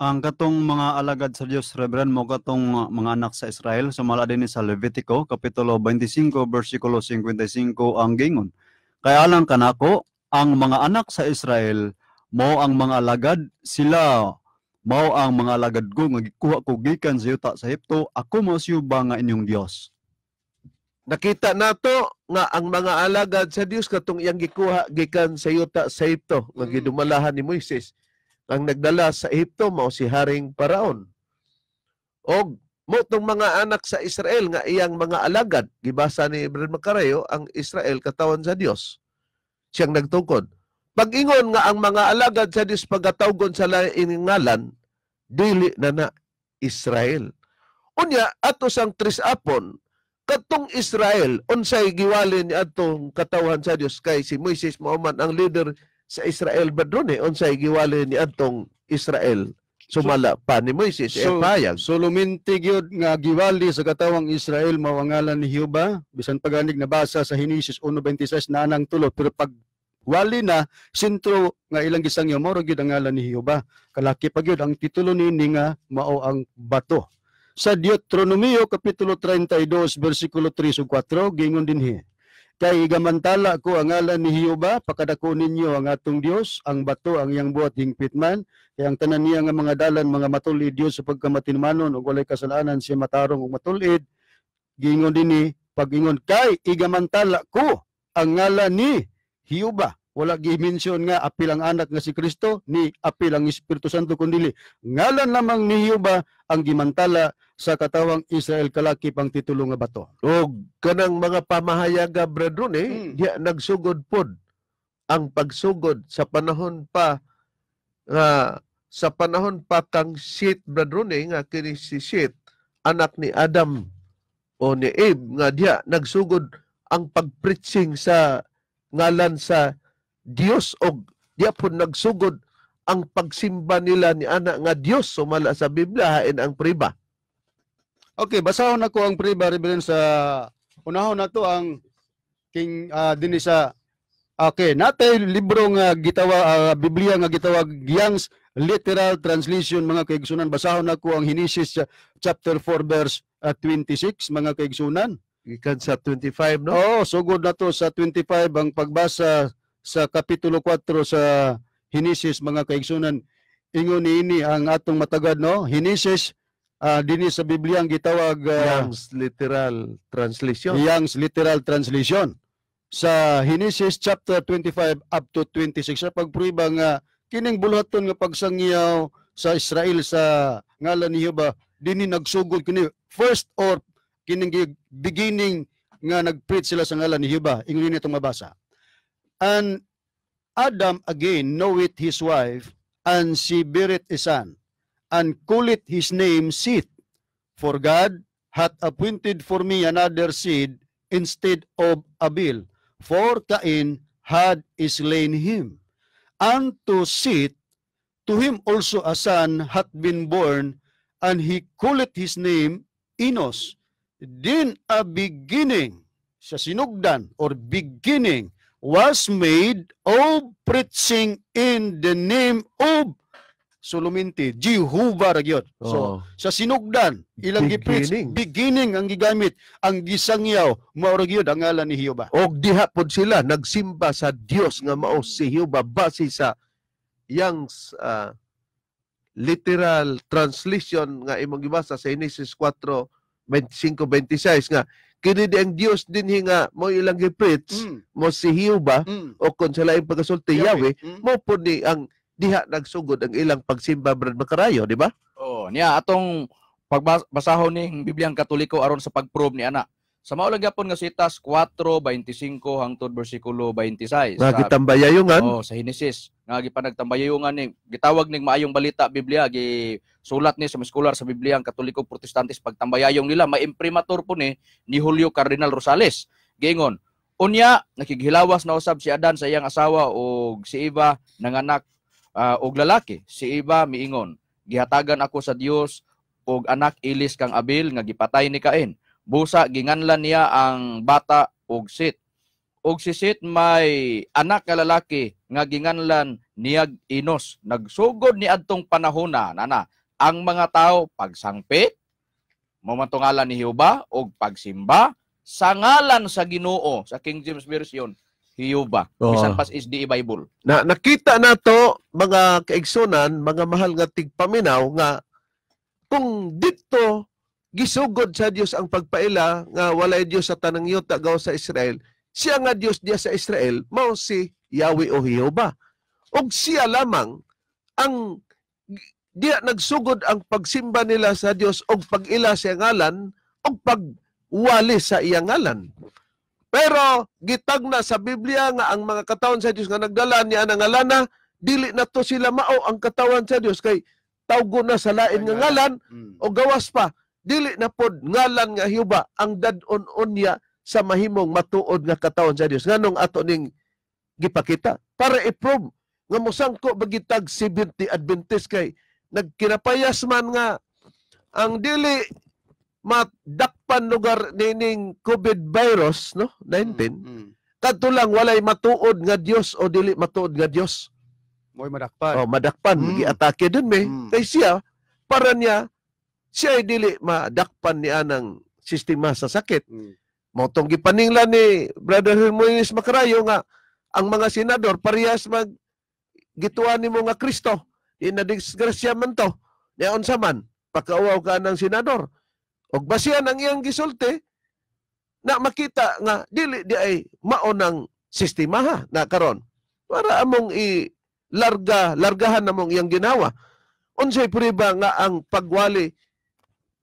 ang katong mga alagad sa Dios Reverend mo katong ah, mga anak sa Israel sumala din sa Levitico kapitulo 25 bersikulo 55 ang gingon kaya alang kanako ang mga anak sa Israel mao ang mga alagad sila mao ang mga alagad ko nga gikuha ko gikan sa yuta sa Ehipto ako mo siuba nga inyong Dios Nakita nato nga ang mga alagad sa Dios katong iyang gikuha gikan sa yuta sa Ehipto nga mm. gidumalahan ni Moises ang nagdala sa Ehipto mao si Haring Paraon. Og motong mga anak sa Israel nga iyang mga alagad, gibasa ni Ibrahim Makareo, ang Israel katawan sa Dios. Siyang nagtukod. Pag-ingon nga ang mga alagad sa Dios pagatawgon sa laing ngalan, dili na na Israel. Unya ato sang trisapon katong Israel unsay giwalin atong katawhan sa Dios kay si Moises mao ang leader sa Israel ba doon eh? Unsay giwala ni Antong Israel sumala so, pa ni Moises eh, so, payag. So lumintig yun nga giwali sa katawang Israel mawangalan ni Hiuba. Bisan paganig nabasa sa Hinesis 1.26 na anang tulot. Pero pag wali na, sintro nga ilang gisang yun, moro yun ang ngalan ni Hiuba. Kalaki pag yun, ang titulo ni nga mao ang bato. Sa Deuteronomio Kapitulo 32, versikulo 3 so 4, gingon din he. Kay igamantala ko ang ngalan ni Hioba, pakadako ninyo ang atong Dios, ang bato ang iyang buhat hingpit man, kay ang tanan niya nga mga dalan mga matulid Dios sa pagkamatinmanon ug walay kasalanan siya matarong ug matulid. Gingon dinhi, pagingon kay igamantala ko ang ngalan ni Hioba wala gi-mention nga api lang anak nga si Kristo ni api lang Espiritu Santo kundili ngalan lamang ni Yuba ang gimantala sa katawang Israel kalaki pang titulo nga bato. Og kanang mga pamahayag brethren eh hmm. diya nagsugod pod ang pagsugod sa panahon pa nga sa panahon pa kang Seth brethren eh, nga kini si Seth anak ni Adam o ni Abe nga diya nagsugod ang pagpreaching sa ngalan sa Dios og diya po nagsugod ang pagsimba nila ni ana nga Dios sumala sa Biblia hain ang priba. Okay, basahon nako ang priba rebellion sa unahon nato ang king uh, dinhi Okay, natay libro nga gitawa uh, Biblia nga gitawag Young's literal translation mga kaigsunan. Basahon nako ang Genesis chapter 4 verse uh, ah, 26 mga kaigsunan. Gikan sa 25 no? Oo, sugod na to sa 25 ang pagbasa sa Kapitulo 4 sa Hinisis mga kaigsunan. Ingon ini ang atong matagad no. Hinisis uh, dinhi sa Biblia ang gitawag uh, Young's literal translation. Young's literal translation. Sa Hinisis chapter 25 up to 26 sa pagpriba nga kining buluhaton nga pagsangyaw sa Israel sa ngalan ni Jehova dini nagsugod kini first or kining beginning nga nagpreach sila sa ngalan ni Jehova ingon ni itong mabasa And Adam again knoweth his wife, and she beareth a son, and calleth his name Seth, for God hath appointed for me another seed instead of Abel, for Cain had slain him. And to Seth, to him also a son hath been born, and he calleth his name Enos. Din a beginning, sa sinugdan, or beginning, was made of preaching in the name of suluminti Jehovah ra gyud. So oh. sa sinugdan ilang gi beginning ang gigamit ang gisangyaw mao ra gyud ang ngalan ni Jehova. Og diha pod sila nagsimba sa Dios nga mao si Jehova base sa yang uh, ah, literal translation nga imong gibasa sa Genesis 4 25 26 nga kini di ang Dios din nga mo ilang giprits mm. mo si Hiuba mm. o kon sila yung pagkasulti Yahweh mm. mo po ni ang diha nagsugod ang ilang pagsimba brad makarayo di ba oh niya atong pagbasahon ni Bibliang Katoliko aron sa pagprove ni ana sa maulang gapon nga sitas 4:25 hangtod bersikulo 26. Nga gitambayayongan. Oh, sa Henesis. Nga gipanagtambayayongan ni gitawag ning maayong balita Biblia gi sulat ni sa miskular sa Biblia ang Katoliko Protestantes pagtambayayong nila maimprimatur po ni ni Julio Cardinal Rosales. Gingon, unya nakighilawas na usab si Adan sa iyang asawa ug si Eva nanganak uh, ah, og lalaki. Si Eva miingon, gihatagan ako sa Dios og anak ilis kang Abel nga gipatay ni Cain Busa ginganlan niya ang bata og sit. Og si sit may anak nga lalaki nga ginganlan niyag inos. Nagsugod ni adtong panahona nana ang mga tao pagsangpit mamantungalan ni Hiuba og pagsimba sa ngalan sa Ginoo sa King James Version Hiuba. Oh. Bisan pas is the Bible. Na nakita nato mga kaigsonan mga mahal nga tigpaminaw nga kung dito gisugod sa Dios ang pagpaila nga walay Dios sa tanang yuta gaw sa Israel siya nga Dios diya sa Israel mao si Yahweh o Jehova ug siya lamang ang diya nagsugod ang pagsimba nila sa Dios og pagila sa ngalan og pagwali sa iyang ngalan pero gitag na sa Biblia nga ang mga katawan sa Dios nga nagdala niya ang ngalana dili na to sila mao ang katawan sa Dios kay tawgo na sa lain nga ngalan mm. o gawas pa dili na pod ngalan nga hiuba ang dadon unya sa mahimong matuod nga katawon sa Dios nganong ato ning gipakita para i-prove nga mosangko bagitag 70 Adventist kay nagkinapayas man nga ang dili madakpan lugar nining COVID virus no 19 mm, mm. kadto lang walay matuod nga Dios o dili matuod nga Dios moy madakpan oh madakpan mm. giatake dun me mm. kay siya para niya siya ay dili madakpan niya ng sistema sa sakit. Mm. Motong gipaningla ni Brother Hermoines Macrayo nga ang mga senador parehas mag gituan nimo nga Kristo. Di na disgrasya man to. Di unsa man pakauaw ka ng senador. Og basihan ang iyang gisulti na makita nga dili di ay maon ang sistema ha, na karon para among i larga largahan namong iyang ginawa unsay priba nga ang pagwali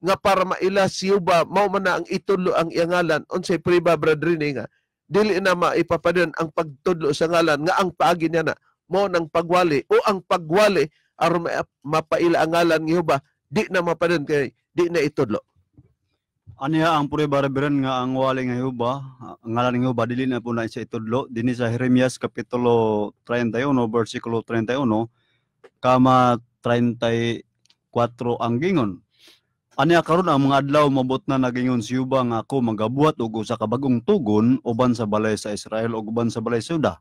nga para maila siyuba mao man na ang itudlo ang iyangalan unsay priba brethren eh, nga dili na maipapadon ang pagtudlo sa ngalan nga ang paagi niya na mo nang pagwali o ang pagwali aron mapaila ang ngalan ni Jehova di na mapadon kay di na itudlo Aniha ang priba brethren nga ang wali nga Jehova ang ngalan ni Jehova dili na po na siya itudlo dinhi sa Jeremias kapitulo 31 versikulo 31 kama 34 ang gingon Anya karon ang mga adlaw mabot na nagingon si Yubang ako magabuhat og usa ka bagong tugon uban sa balay sa Israel ug uban sa balay sa Suda.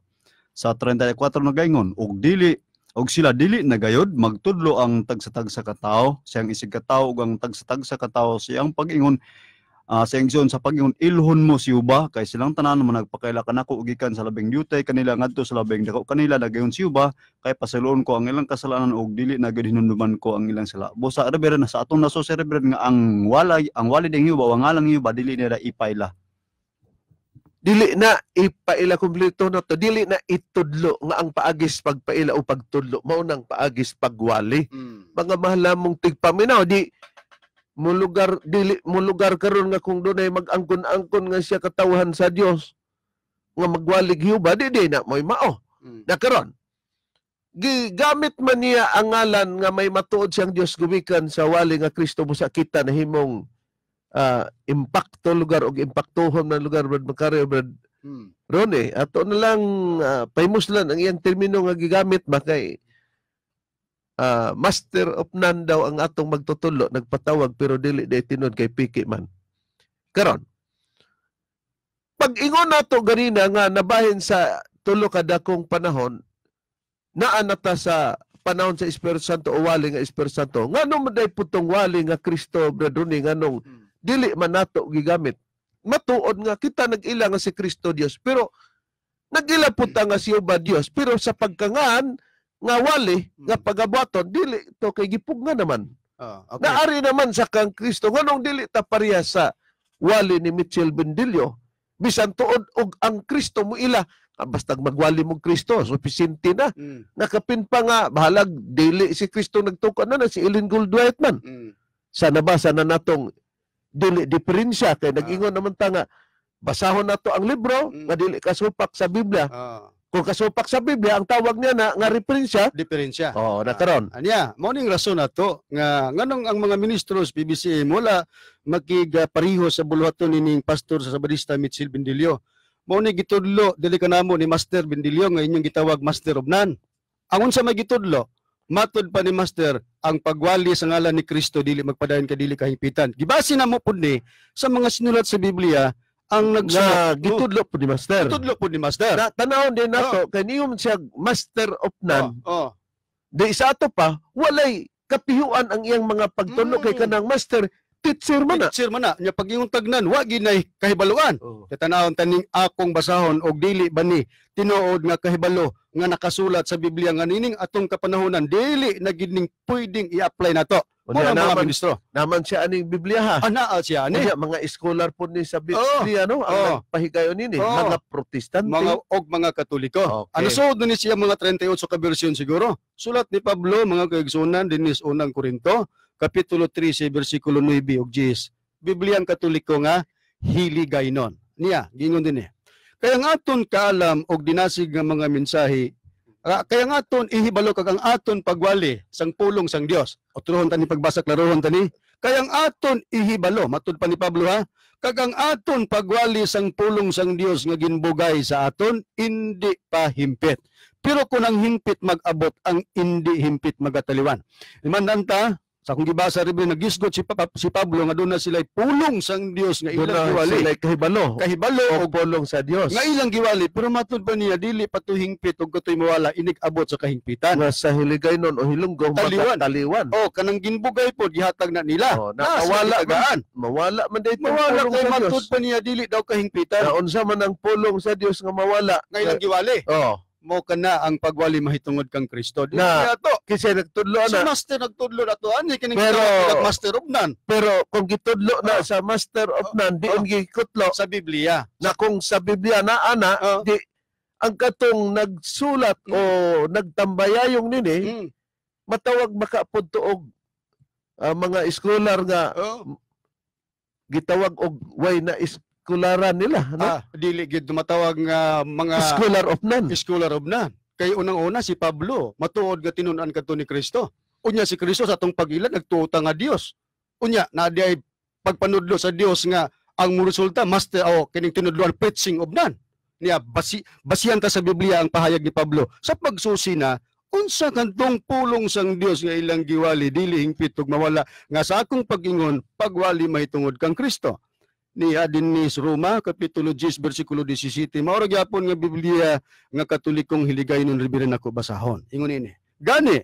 Sa 34 nagingon og dili og sila dili nagayod magtudlo ang tagsatag sa katao siyang isig katao ug ang tagsatag sa katao siyang pag-ingon uh, sa ingson sa pagingon ilhon mo si Uba kay silang tanan mo nagpakaila kanako og gikan sa labing dutay kanila ngadto sa labing dako kanila dagayon si Uba kay pasalon ko ang ilang kasalanan og dili na gid hinunduman ko ang ilang sala busa reberen sa atong naso si nga ang walay ang walid ang Uba wa ngalang Uba dili nila ipaila dili na ipaila kumpleto na to dili na itudlo nga ang paagis pagpaila o pagtudlo mao nang paagis pagwali mm. mga mahalamong tigpaminaw di mulugar dili mulugar karon nga kung dunay mag-angkon-angkon nga siya katawhan sa Dios nga magwalig hiuba di di na moy mao mm. na karon gigamit man niya ang ngalan nga may matuod siyang Dios gumikan sa wali nga Kristo busakita na himong uh, impacto lugar og impaktuhon man lugar brad makaryo brad mm. Ron eh, ato na lang uh, paimuslan ang iyang termino nga gigamit ba uh, master of none daw ang atong magtutulo nagpatawag pero dili day tinud kay piki man karon pag ingon nato ganina nga nabahin sa tulo ka dakong panahon naa nata sa panahon sa Espiritu Santo o wali nga Espiritu Santo nganong maday putong wali nga Kristo brethren nganong hmm. dili man nato gigamit matuod nga kita nagila nga si Kristo Dios pero nagila puta nga si Oba Dios pero sa pagkangan nga wali nga hmm. pagabuhaton dili to kay gipugna naman. Oh, okay. Naari naman sa kang Kristo nganong dili ta pareha sa wali ni Mitchell Bendelio bisan tuod og ang Kristo mo ila ah, basta magwali mo Kristo sufficiente na mm. nakapin pa nga bahalag dili si Kristo nagtukan na, na si Ellen Goldwaite man mm. sana ba sana natong dili diferensya kay ah. nagingon naman ta nga basahon nato ang libro mm. nga dili kasupak sa Biblia ah. Kung kasupak sa Biblia, ang tawag niya na nga referensya. Diferensya. Oo, oh, nakaroon. Uh, ah, anya, morning rason na to. Nga, nganong ang mga ministro sa PBCA mula makigapariho sa buluhaton nining pastor sa Sabadista Mitchell Bindilio. Mauni gitudlo, dili ka namo ni Master Bindilio nga inyong gitawag Master of None. Ang unsa may gitudlo, matod pa ni Master ang pagwali sa ngalan ni Kristo dili magpadayon ka dili kahimpitan. Gibase na mo pud ni sa mga sinulat sa Biblia ang nagsunod. Na, oh. po ni Master. Gitudlo po ni Master. Na, tanawon din nato, oh. kaniyong siya Master of None. Oh. oh. Di sa ato pa, walay kapihuan ang iyang mga pagtulo mm. kay kanang Master, teacher man na. Teacher man na. Nya pag yung tagnan, wa ginay kahibaluan. Oh. Katanawon taning akong basahon og dili bani tinuod nga kahibalo nga nakasulat sa Biblia nga nining atong kapanahonan dili na gining pwedeng i-apply nato. Muna na mga ministro. Naman siya aning Biblia ha. Ana ah, siya ani. Unya, mga scholar po ni sa Biblia oh, no, ang oh. pahigayon nini, oh. mga protestante. Mga og mga katoliko. Okay. Ano suod ni siya mga 38 ka bersyon siguro. Sulat ni Pablo mga kaigsunan dinis unang Korinto, kapitulo 13 bersikulo 9 og 10. Biblia ang katoliko nga hiligaynon. Niya, gingon din niya. Kaya nga aton kaalam og dinasig nga mga mensahe Ah, kaya nga aton ihibalo kag ang aton pagwali sang pulong sang Dios. Otrohon tani pagbasa klarohon tani. Kaya ang aton ihibalo matud pa ni Pablo ha. Kag ang aton pagwali sang pulong sang Dios nga ginbugay sa aton indi pa himpit. Pero kung ang himpit mag-abot ang indi himpit magataliwan. Iman nanta sa kung gibasa rin nagisgot si, pa, si Pablo nga doon na sila pulong sang Dios nga ilang giwali. Sila kahibalo. Kahibalo o pulong sa Dios. Nga ilang giwali pero matud pa niya dili patuhing to hingpit ug mawala inig-abot sa kahingpitan. Nga sa hiligay non o hilunggong taliwan. taliwan. Oh kanang ginbugay pod gihatag na nila. Oh, ah, na, na mawala gaan. Mawala man dayto. Mawala kay matud pa niya dili daw kahingpitan. Na unsa man ang pulong sa Dios nga mawala. Nga ilang giwali. Oh mo kana ang pagwali mahitungod kang Kristo. Di na, na Kasi nagtudlo na. Sa master nagtudlo na to. Ani kining pero, master of none? Pero kung gitudlo na uh, sa master of uh, ah. nan, di uh, ah. gikutlo. Sa Biblia. Na kung sa Biblia na ana, uh, di ang katong nagsulat mm. o hmm. nagtambaya yung nini, mm. matawag makapod tuog uh, mga scholar nga uh, gitawag og way na is, kularan nila. Ano? Ah, dili gid matawag nga mga scholar of none. Scholar of none. Kay unang-una si Pablo, matuod ga tinun-an kadto ni Kristo. Unya si Kristo sa atong pagilan nagtuota nga Dios. Unya na diay pagpanudlo sa Dios nga ang resulta master o oh, kining tinudloan preaching of none. Niya basi basihan ta sa Biblia ang pahayag ni Pablo. Sa pagsusi na unsa kantong pulong sang Dios nga ilang giwali dili hingpit ug mawala nga sa akong pag pagwali mahitungod kang Kristo niya dinhi Roma kapitulo 10 bersikulo 17 mao ra nga Biblia nga katolikong hiligaynon ribiren ako basahon ingon ini gani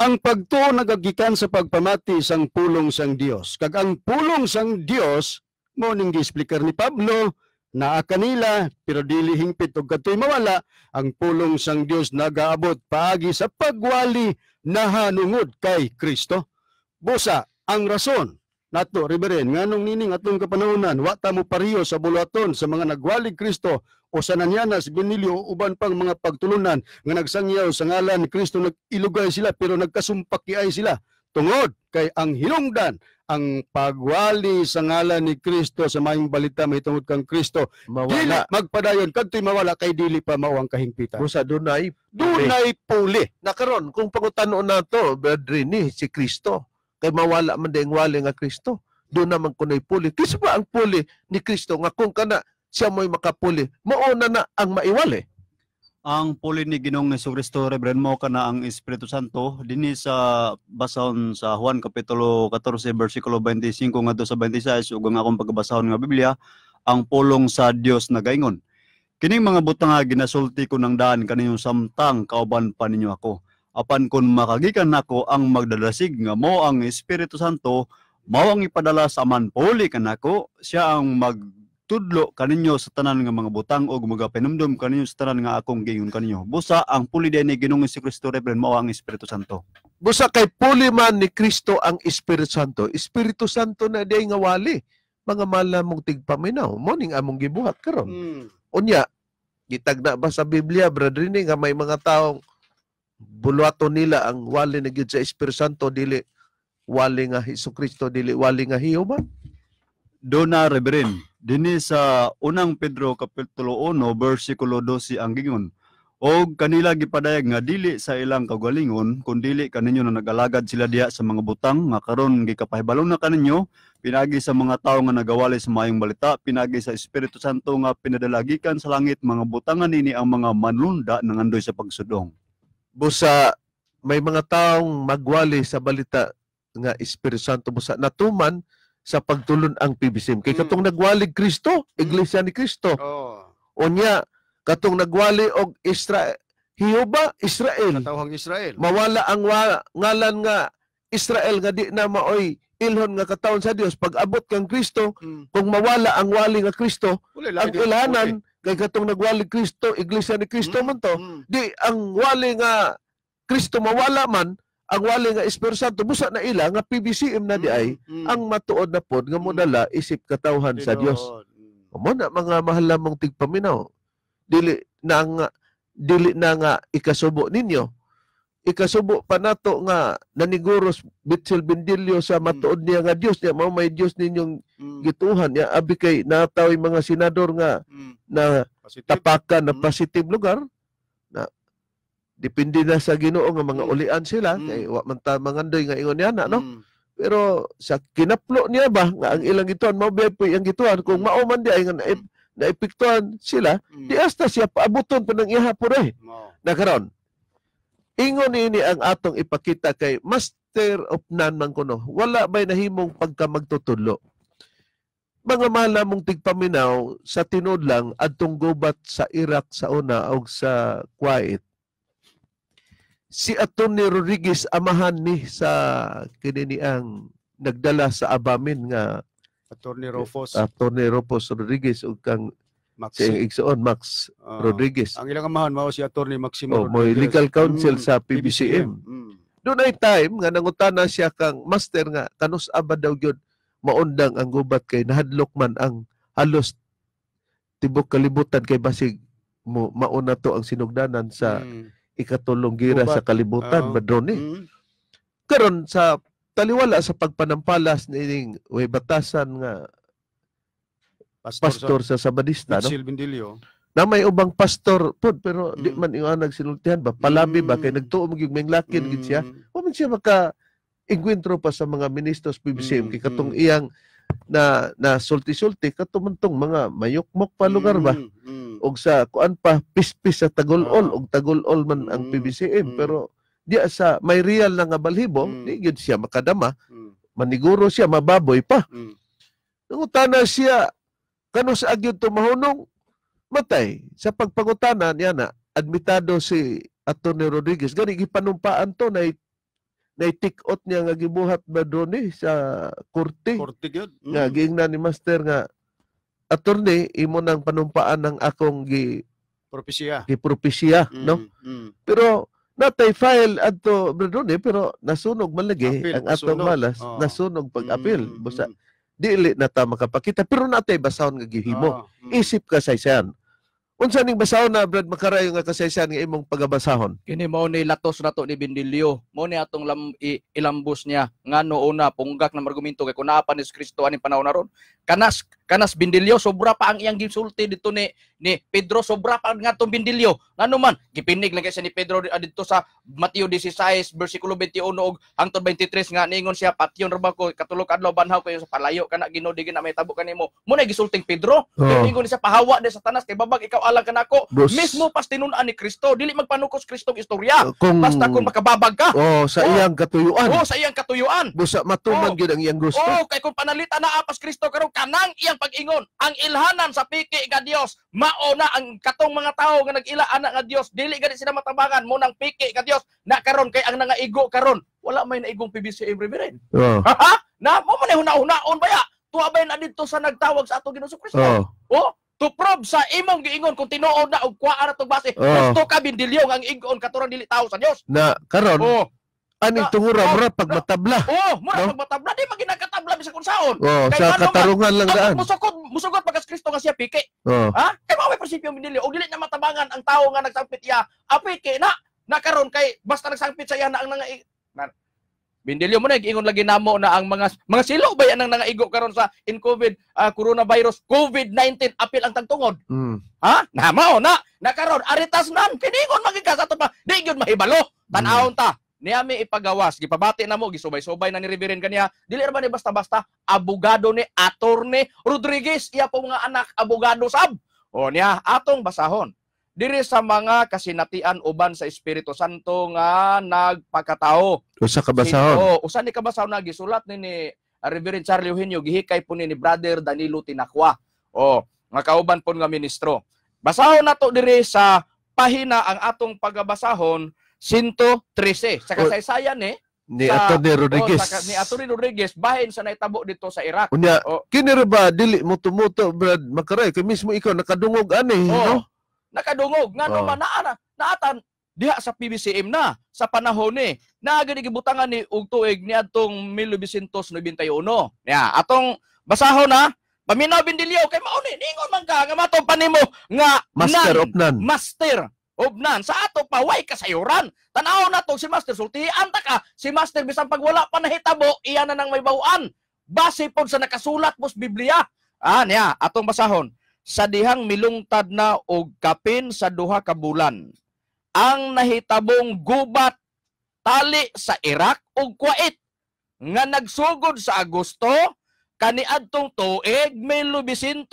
ang pagtuo nagagikan sa pagpamati sang pulong sang Dios kag ang pulong sang Dios mo ning giexplikar ni Pablo naa kanila pero dili hingpit og katoy mawala ang pulong sang Dios nagaabot paagi sa pagwali na hanungod kay Kristo busa ang rason nato riberen nganong nining atong kapanahonan wa ta mo pareho sa bulaton sa mga nagwalig Kristo o sa nanyanas binilyo o uban pang mga pagtulunan nga nagsangyaw sa ngalan ni Kristo nagilugay sila pero nagkasumpakiay sila tungod kay ang hinungdan ang pagwali sa ngalan ni Kristo sa maayong balita may tungod kang Kristo dili magpadayon kadtoy mawala kay dili pa mao ang kahingpitan busa dunay dunay puli nakaron kung pangutanon nato brethren ni si Kristo kay mawala man dayong wali nga Kristo do na man kunay puli kinsa ba ang puli ni Kristo nga kung kana siya mo'y makapuli mauna na ang maiwali ang puli ni Ginoong Hesus Kristo Reverend mo kana ang Espiritu Santo din sa basahon sa Juan kapitulo 14 bersikulo 25 ngadto sa 26 ug ang akong pagbasahon nga Biblia ang pulong sa Dios na gaingon kining mga butang nga ginasulti ko ng daan kaniyong samtang kauban pa ninyo ako apan kun makagikan nako ang magdalasig nga mo ang Espiritu Santo, mao ang ipadala sa manpoli kanako, siya ang magtudlo kaninyo sa tanan nga mga butang o magapanumdum kaninyo sa tanan nga akong gingon kaninyo. Busa ang puli din ni Ginoong si Kristo Reverend mao ang Espiritu Santo. Busa kay puli man ni Kristo ang Espiritu Santo. Espiritu Santo na day nga wali mga malamong tigpaminaw. mo ning among gibuhat karon. Hmm. Unya, gitagna ba sa Biblia, brother, ni nga may mga taong bulwato nila ang wali na gyud sa Espiritu Santo dili wali nga Hesukristo dili wali nga human. Do na reverend dinhi sa unang Pedro kapitulo 1 bersikulo 12 ang gingon o kanila gipadayag nga dili sa ilang kagalingon kun dili kaninyo na nagalagad sila diha sa mga butang nga karon gikapahibalon na kaninyo pinagi sa mga tawo nga nagawali sa mayong balita pinagi sa Espiritu Santo nga pinadalagikan sa langit mga butangan nini ang mga manlunda nangandoy sa pagsudong busa may mga taong magwali sa balita nga Espiritu Santo busa natuman sa pagtulon ang PBSM. Kay mm. katong mm. nagwalig Kristo, iglesia ni Kristo. Oh. Unya katong nagwali og Israel Hiyoba Israel. Katawhang Israel. Mawala ang wa- ngalan nga Israel nga di na maoy ilhon nga katawon sa Dios pag abot kang Kristo, mm. kung mawala ang wali nga Kristo, ang ilhanan Kay katong nagwali Kristo, iglesia ni Kristo mm, man to, mm. di ang wali nga Kristo mawala man, ang wali nga Espiritu Santo busa na ila nga PBCM na di hmm, ay mm, ang matuod na pod nga modala mm. isip katawhan Dinoon. sa Diyos. Hmm. Mo na mga mahal lamong tigpaminaw. Dili na nga dili na nga ikasubo ninyo ikasubo pa nato nga naniguros Bitsil Bendilio sa mm. matuod niya nga Dios niya mao may Dios ninyong mm. gituhan ya abi kay nataw mga senador nga mm. na positive. tapakan na mm. positive lugar na depende na sa Ginoo nga mga mm. ulian sila mm. kay wa man ta mangandoy nga ingon niya na no mm. pero sa kinaplo niya ba nga ang ilang gituhan mao biyay ang gituhan kung mm. mao man di ay nga naip, naipiktuhan sila mm. di hasta siya paabuton pa ng iha pure no. na karon Ingon ini ang atong ipakita kay Master of None man kuno. Wala may nahimong pagka magtutulo. Mga mala mong tigpaminaw sa tinod lang adtong gubat sa Iraq sa una o sa Kuwait. Si Attorney Rodriguez amahan ni sa kininiang nagdala sa abamin nga Attorney Rufus. Attorney Rufus Rodriguez ug kang Max. Si Igsoon, Max uh, Rodriguez. Ang ilang amahan, mao si Atty. Maximo oh, Rodriguez. legal counsel mm, sa PBCM. Mm. Doon ay time nga nangutana siya kang master nga, tanos aba daw yun, maundang ang gubat kay nahadlok man ang halos tibok kalibutan kay basig mo mauna to ang sinugdanan sa mm. ikatulong gira gubat. sa kalibutan, uh, madroni. Mm. Karon sa taliwala sa pagpanampalas ning way batasan nga pastor, pastor sa, sa Sabadista, no? Bindilio. Na may ubang pastor pod pero mm. di man iwa nagsinultihan ba palabi mm. ba kay mm. nagtuo mo gyud menglakin mm. siya. O man siya maka engkwentro pa sa mga ministros PBCM mm. kay katong mm. iyang na na sulti-sulti katumantong mga mayukmok pa lugar ba. Mm. Mm. Og sa kuan pa pispis sa Tagulol ah. og ol man ang BBCM. Mm, mm. pero di sa may real na nga balhibo mm. di gyud siya makadama. Mm. Maniguro siya mababoy pa. Mm. Nung siya Kano sa agyon to mahunong? Matay. Sa pagpangutanan, yan na, admitado si Atty. Rodriguez. Gani, gipanumpaan to na naitikot niya nga gibuhat ba doon eh, sa korte. Korte yun. Mm. Nga, giingnan ni Master nga, attorney, imo nang panumpaan ng akong gi... Propesya. Gi propesya, mm, no? Mm. Pero, natay file ato, Bradone, eh, pero nasunog malagi appeal, ang atong malas. Oh. Nasunog pag appeal Mm, Busa, mm dili na ta makapakita pero natay basahon nga gihimo. Oh. Mm. Isip ka sa isayan. Unsa ning basahon na Brad Makara yung kasaysayan nga imong pagabasahon? Kini mao ni latos nato ni Bindilyo. Mao ni atong lam, ilambos niya nga noona punggak na argumento kay kunapa pa ni Kristo aning panahon naron. Kanas kanas Bindilyo sobra pa ang iyang gisulti dito ni ni Pedro sobra pa nga atong Bindilyo. Ngano man gipinig lang kay siya ni Pedro adto ah, sa Mateo 16 bersikulo 21 og hangtod 23 nga ningon siya patyon ra ko katulog adlaw banhaw kayo sa palayo kana Ginoo di may tabo kanimo. Mao ni gisulting Pedro. Oh. Kay ningon siya pahawa de sa tanas kay babag ikaw alang kanako. Bruce. Mismo pas tinunan ni Kristo, dili magpanukos Kristong istorya. Uh, kung, Basta kung makababag ka. Oh, sa oh, iyang katuyuan. Oh, sa iyang katuyuan. Busa matuman oh, gyud ang iyang gusto. Oh, kay kung panalita na apas Kristo karon kanang iyang pag-ingon, ang ilhanan sa piki ga Dios, mao ang katong mga tao nga nagila anak nga Dios, dili gani sila matabangan mo nang piki nga Dios na karon kay ang nangaigo karon wala may naigong PBC Reverend. Oh. Ha? na mo man huna-hunaon ba Tuwa ba na dito sa nagtawag sa ato Ginoo Kristo? Oh. oh? to prove sa imong giingon kung tinuod na og kuha na base oh. gusto ka bindilyong ang ingon katurang dili tawo sa Dios na karon oh. Ani tungura oh, mura pag matabla. Oh, mura no? pag matabla di magina bisag kun saon. Oh, Kay sa katarungan lang daan. Musukod musugot pagkas Kristo nga siya pike. Oh. Ha? Kay mao may prinsipyo minili og dili na matabangan ang tawo nga nagsangpit iya. Apit ah, kay na nakaron kay basta nagsangpit sa iya na ang nang Bindilyo mo na giingon lagi namo na ang mga mga silo ba yan ang nangaigo karon sa in COVID uh, coronavirus COVID-19 apil ang tagtungod. Mm. Ha? Namo na na karon aritas nan kiningon magigas ato pa di gyud mahibalo Tanawon mm. ta. Niya mi ipagawas gipabati na mo gisubay-subay na ni Riverin kaniya dili ba ni basta-basta abogado ni attorney Rodriguez iya po mga anak abogado sab. O niya atong basahon diri sa mga kasinatian uban sa Espiritu Santo nga nagpakatao. Usa ka basahon. Oo, usa ni kabasahon na gisulat ni, ni ah, Reverend Charlie Eugenio gihikay po ni, ni Brother Danilo Tinakwa. O, nga kauban po nga ministro. Basahon nato diri sa pahina ang atong pagabasahon 113 sa kasaysayan ni eh, ni sa, Atty. Rodriguez. Oh, sa, ni Atty. Rodriguez bahin sa naitabo dito sa Iraq. Unya, kini ba dili mo tumuto Brad Makaray kay mismo ikaw nakadungog ani, oh. no? nakadungog nga no oh. naman na, naatan diha sa PBCM na sa panahon ni na gibutangan ni og tuig ni adtong 1991 ya atong basahon na paminaw bindilyo kay mao ni ningon man ka nga matong panimo nga master of nan master of nan sa ato pa way kasayuran tanaw na to si master sultian ta ka si master bisan pag wala pa nahitabo iya na nang may bawuan base pod sa nakasulat mos Biblia ah niya atong basahon sa dihang milungtad na og kapin sa duha ka bulan. Ang nahitabong gubat tali sa Iraq ug Kuwait nga nagsugod sa Agosto kaniadtong tuig 1991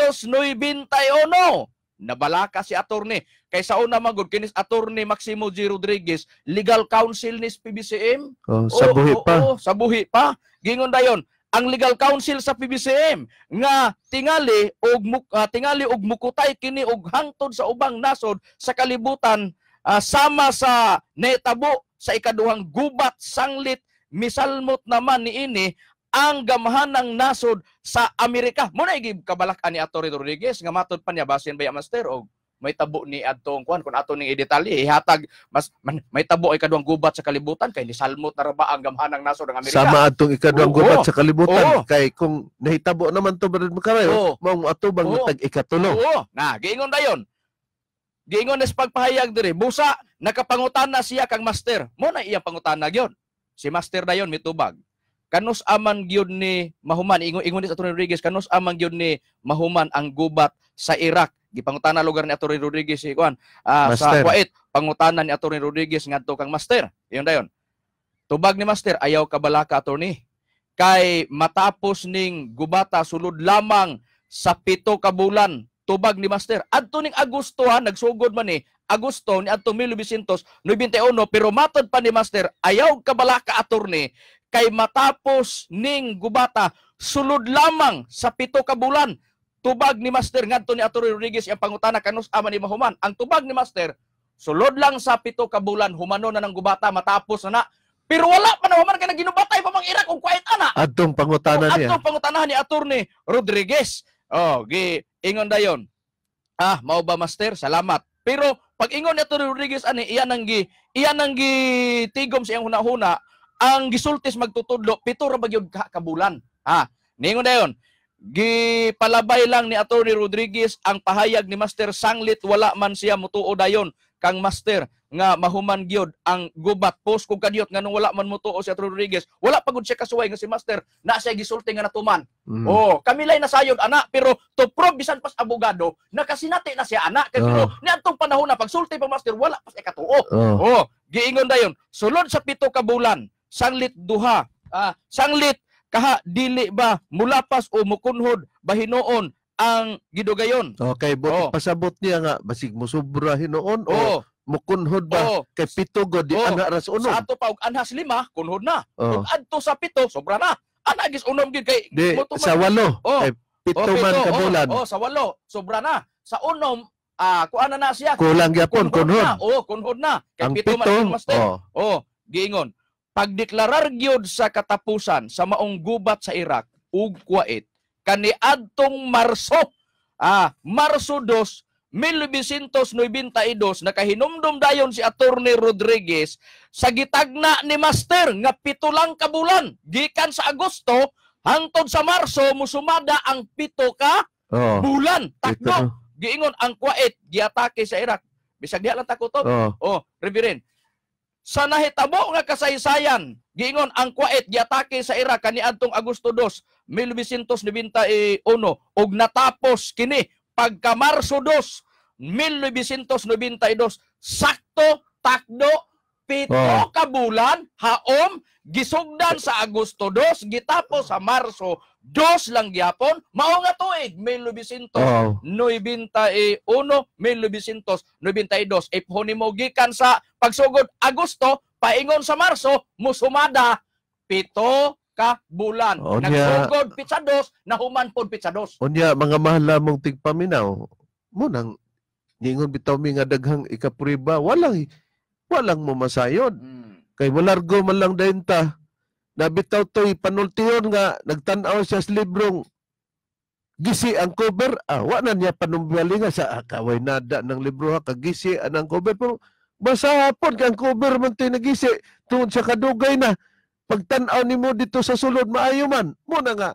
nabalaka si attorney kay sa una magud kini attorney Maximo G Rodriguez legal counsel ni PBCM oh, sa oh, buhi oh, pa oh, oh, sa buhi pa gingon dayon ang legal counsel sa PBCM nga tingali og uh, tingali og mukutay kini og hangtod sa ubang nasod sa kalibutan uh, sama sa netabo sa ikaduhang gubat sanglit misalmot naman niini ang gamahan ng nasod sa Amerika. Muna igib kabalak ani Atty. Rodriguez nga matod pa niya basin ba mastero og may tabo ni adtong kuan kun ato ning idetalye ihatag mas man, may tabo ay kaduang gubat sa kalibutan kay ni salmot na ba ang gamhanang nasod ng Amerika sama atong ikaduang oo, gubat sa kalibutan oo. kay kung nahitabo naman to brad makaray mao ato bang tag ikatulo oo na giingon dayon giingon is pagpahayag diri busa nakapangutan na siya kang master mo na iya pangutan na gyon si master dayon mitubag kanus aman gyud ni mahuman ingon ingon ni Attorney Rodriguez kanus aman gyud ni mahuman ang gubat sa Iraq gipangutana lugar ni Attorney Rodriguez si eh, kuan uh, ah, sa Kuwait pangutanan ni Attorney Rodriguez ngadto kang master iyon dayon tubag ni master ayaw kabalaka attorney kay matapos ning gubata sulod lamang sa pito ka bulan tubag ni master adto ning Agosto ha nagsugod man ni eh, Agosto ni adto 1991 pero matod pa ni Master ayaw kabalaka attorney kay matapos ning gubata sulod lamang sa pito ka bulan tubag ni Master ngadto ni Atty. Rodriguez ang pangutana kanus ama ni Mahuman ang tubag ni Master sulod lang sa pito ka bulan humano na ng gubata matapos na na pero wala pa na human kay naginubatay pa mang irak og kwait ana adtong pangutana niya adtong pangutana ni Atty. Rodriguez oh gi ingon dayon ah mao ba Master salamat pero pag ingon ni Atty. Rodriguez ani iya nang gi iya nang gi tigom sa iyang hunahuna -huna, ang gisultis magtutudlo pito ra bagyod ka kabulan ha ningon dayon gipalabay lang ni Attorney Rodriguez ang pahayag ni Master Sanglit wala man siya mutuo dayon kang master nga mahuman gyud ang gubat post kog kadiyot nganong wala man mutuo si Attorney Rodriguez wala pagud siya kasuway nga si master na siya gisulti nga natuman mm. oh kami lay nasayod ana pero to prove bisan pas abogado nakasinati na siya ana kay oh. pero oh. niadtong panahon na pagsulti pa master wala pa siya katuo oh, oh. giingon dayon sulod sa pito ka bulan sanglit duha ah, sanglit kaha dili ba mulapas o mukunhod ba hinuon ang gidugayon okay but oh. pasabot niya nga basig mo sobra hinoon oh. o mukunhod ba oh. kay pito god di oh. ana ras unom sa ato pa og anhas lima kunhod na oh. adto sa pito sobra na ana gis unom gid kay di, mutuman. sa walo oh. kay pito, oh, man ka bulan oh, oh, sa walo sobra na sa unom ah kuan na siya kulang gyapon kunhod, kunhod na oh kunhod na kay ang pito, pito man mas oh. oh giingon pagdeklarar gyud sa katapusan sa maong gubat sa Iraq ug Kuwait kaniadtong Marso ah Marso 2 1992 nakahinumdum dayon si Attorney Rodriguez sa gitagna ni Master nga pito lang ka bulan gikan sa Agosto hangtod sa Marso musumada ang pito ka oh, bulan takbo giingon ang Kuwait giatake sa Iraq bisag diha lang takot oh, oh Reverend sa nahitabo nga kasaysayan giingon ang Kuwait giatake sa Iraq kaniadtong Agosto 2, 1991 ug natapos kini pagka Marso 2, 1992 sakto takdo Pito oh. bulan haom, gisugdan sa Agosto 2, gitapos sa Marso 2 lang gyapon, mao nga tuig 1991, 1992, iphone mo gikan sa pagsugod Agosto paingon sa Marso musumada pito ka bulan. Nagsugod pizza dos, nahuman pod pizza dos. Onya mga mahal lamong tigpaminaw, mo nang Ningon bitaw mi nga daghang ikapriba, walang walang mamasayod. Mm. Kay walargo man lang dahinta, nabitaw to'y panultiyon nga, nagtanaw siya sa librong gisi ang cover, ah, wa na niya panumbali nga sa ah, kaway nada ng libro ha, kagisi anang cover. Pero basa hapon kang cover man to'y nagisi, tungod sa kadugay na, pagtanaw ni mo dito sa sulod, maayo man, muna nga,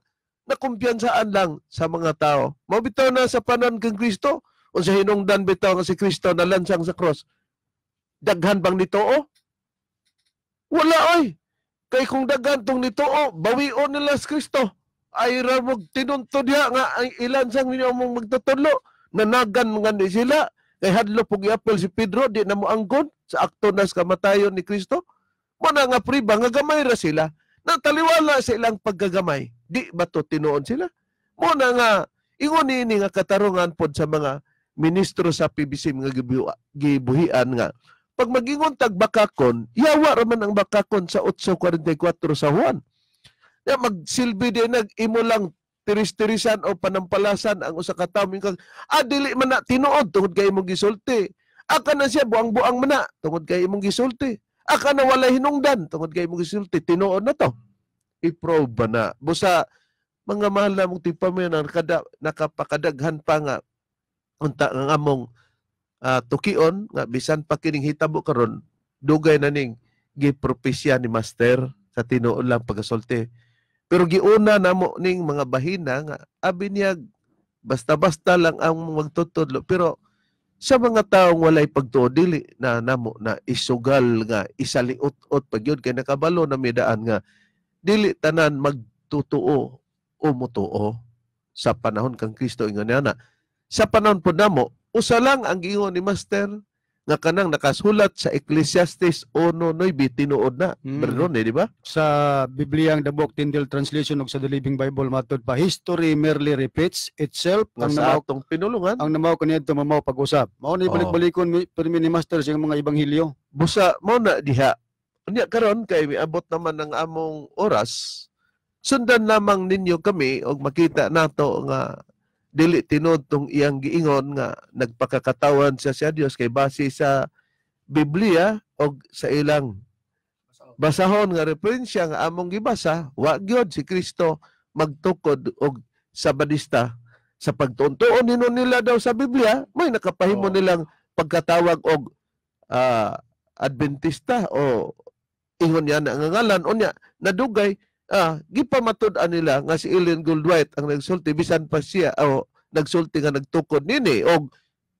nakumpiyansaan lang sa mga tao. Mabitaw na sa panan kang Kristo, o sa hinungdan bitaw nga si Kristo na lansang sa cross, Daghan bang nito o? Wala ay. Kay kung daghan tong nito o, bawion ni Las Kristo. Ay ramog tinunto diya nga ang ilan sang ninyo mong magtatulo. Nanagan mga ni sila. Kay hadlo pong iapel si Pedro, di na mo anggon sa akto nas kamatayon ni Kristo. Muna nga priba, nga gamay ra sila. Nataliwala sa ilang paggagamay. Di ba to tinuon sila? Muna nga, ingon ini nga katarungan pod sa mga ministro sa PBC nga gibuhian nga pag magingon tag bakakon, yawa raman ang bakakon sa 8.44 sa Juan. Na magsilbi din nag-imo lang tiris-tirisan o panampalasan ang usa ka tawo kag ah man na tinuod tungod kay imong gisulti aka na siya buang-buang man na tungod kay imong gisulti aka na wala hinungdan tungod kay imong gisulti tinuod na to i-probe ba na busa mga mahal namong tipamayanan kada nakapakadaghan pa nga unta ang among uh, tukion nga bisan pa kining hitabo karon dugay na ning gipropisya ni master sa tinuod lang pagasulti. Pero giuna namo ning mga bahina nga abi niya basta-basta lang ang magtutudlo pero sa mga taong walay pagtuod dili na namo na isugal nga isaliot-ot pagyud kay nakabalo na midaan nga dili tanan magtutuo o mutuo sa panahon kang Kristo ingon na sa panahon po namo Usa lang ang gingon ni Master nga kanang nakasulat sa Ecclesiastes 1:9 tinuod na. Mm. Perdon eh, di ba? Sa Biblia ang The Book Tindil Translation ug sa The Living Bible matud pa history merely repeats itself nga ang namaw atong pinulungan. Ang namaw kaniadto mamaw pag-usap. Mao ni balik-balikon oh. permi ni Master sa mga ebanghelyo. Busa mo na diha. Unya karon kay miabot naman ang among oras sundan lamang ninyo kami og makita nato nga dili tinod tong iyang giingon nga nagpakakatawan siya sa Dios kay base sa Biblia o sa ilang basahon nga referensya nga among gibasa wa gyud si Kristo magtukod og sabadista sa pagtuon-tuon nino nila daw sa Biblia may nakapahimo nilang pagkatawag og uh, Adventista o ingon niya nga ngalan unya nadugay ah, gipamatud-an nila nga si Ellen Goldwhite ang nagsulti bisan pa siya o oh, nagsulti nga nagtukod nini og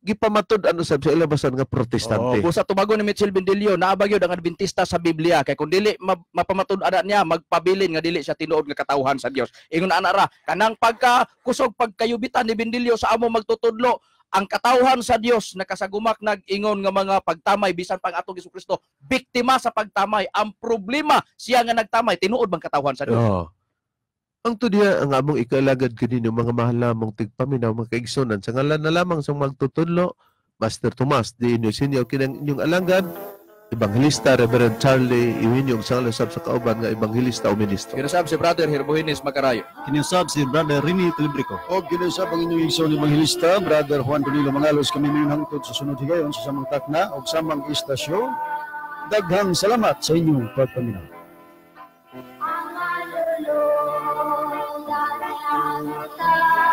gipamatud ano sab sa ilabasan nga protestante. Oh, sa tubago ni Mitchell Bendilio naabagyo ang Adventista sa Biblia kay kung dili ma mapamatud ana niya magpabilin nga dili siya tinuod nga katawhan sa Dios. Ingon ana ra kanang pagka kusog pagkayubitan ni Bendilio sa amo magtutudlo ang katauhan sa Dios nakasagumak nag-ingon nga mga pagtamay bisan pang atong Hesus Kristo biktima sa pagtamay ang problema siya nga nagtamay tinuod bang katauhan sa Dios oh. Ang dia ang among ikalagad ng mga mahal lamong tigpaminaw mga kaigsunan sa ngalan na lamang sa magtutudlo Master Tomas di inyo sinyaw kinang inyong alanggan Ebanghilista Reverend Charlie Iwinyong sang lasab sa kauban nga ebanghilista o ministro. Kinusab si Brother Herbogenes Macarayo. Kinusab si Brother Rini Telibrico. O kinusab ang inyong isang ebanghilista, Brother Juan Danilo Mangalos, kami ngayon hangtod sa sunod higayon sa samang takna o samang istasyon. Daghang salamat sa inyong pagpaminaw. Ang malulong,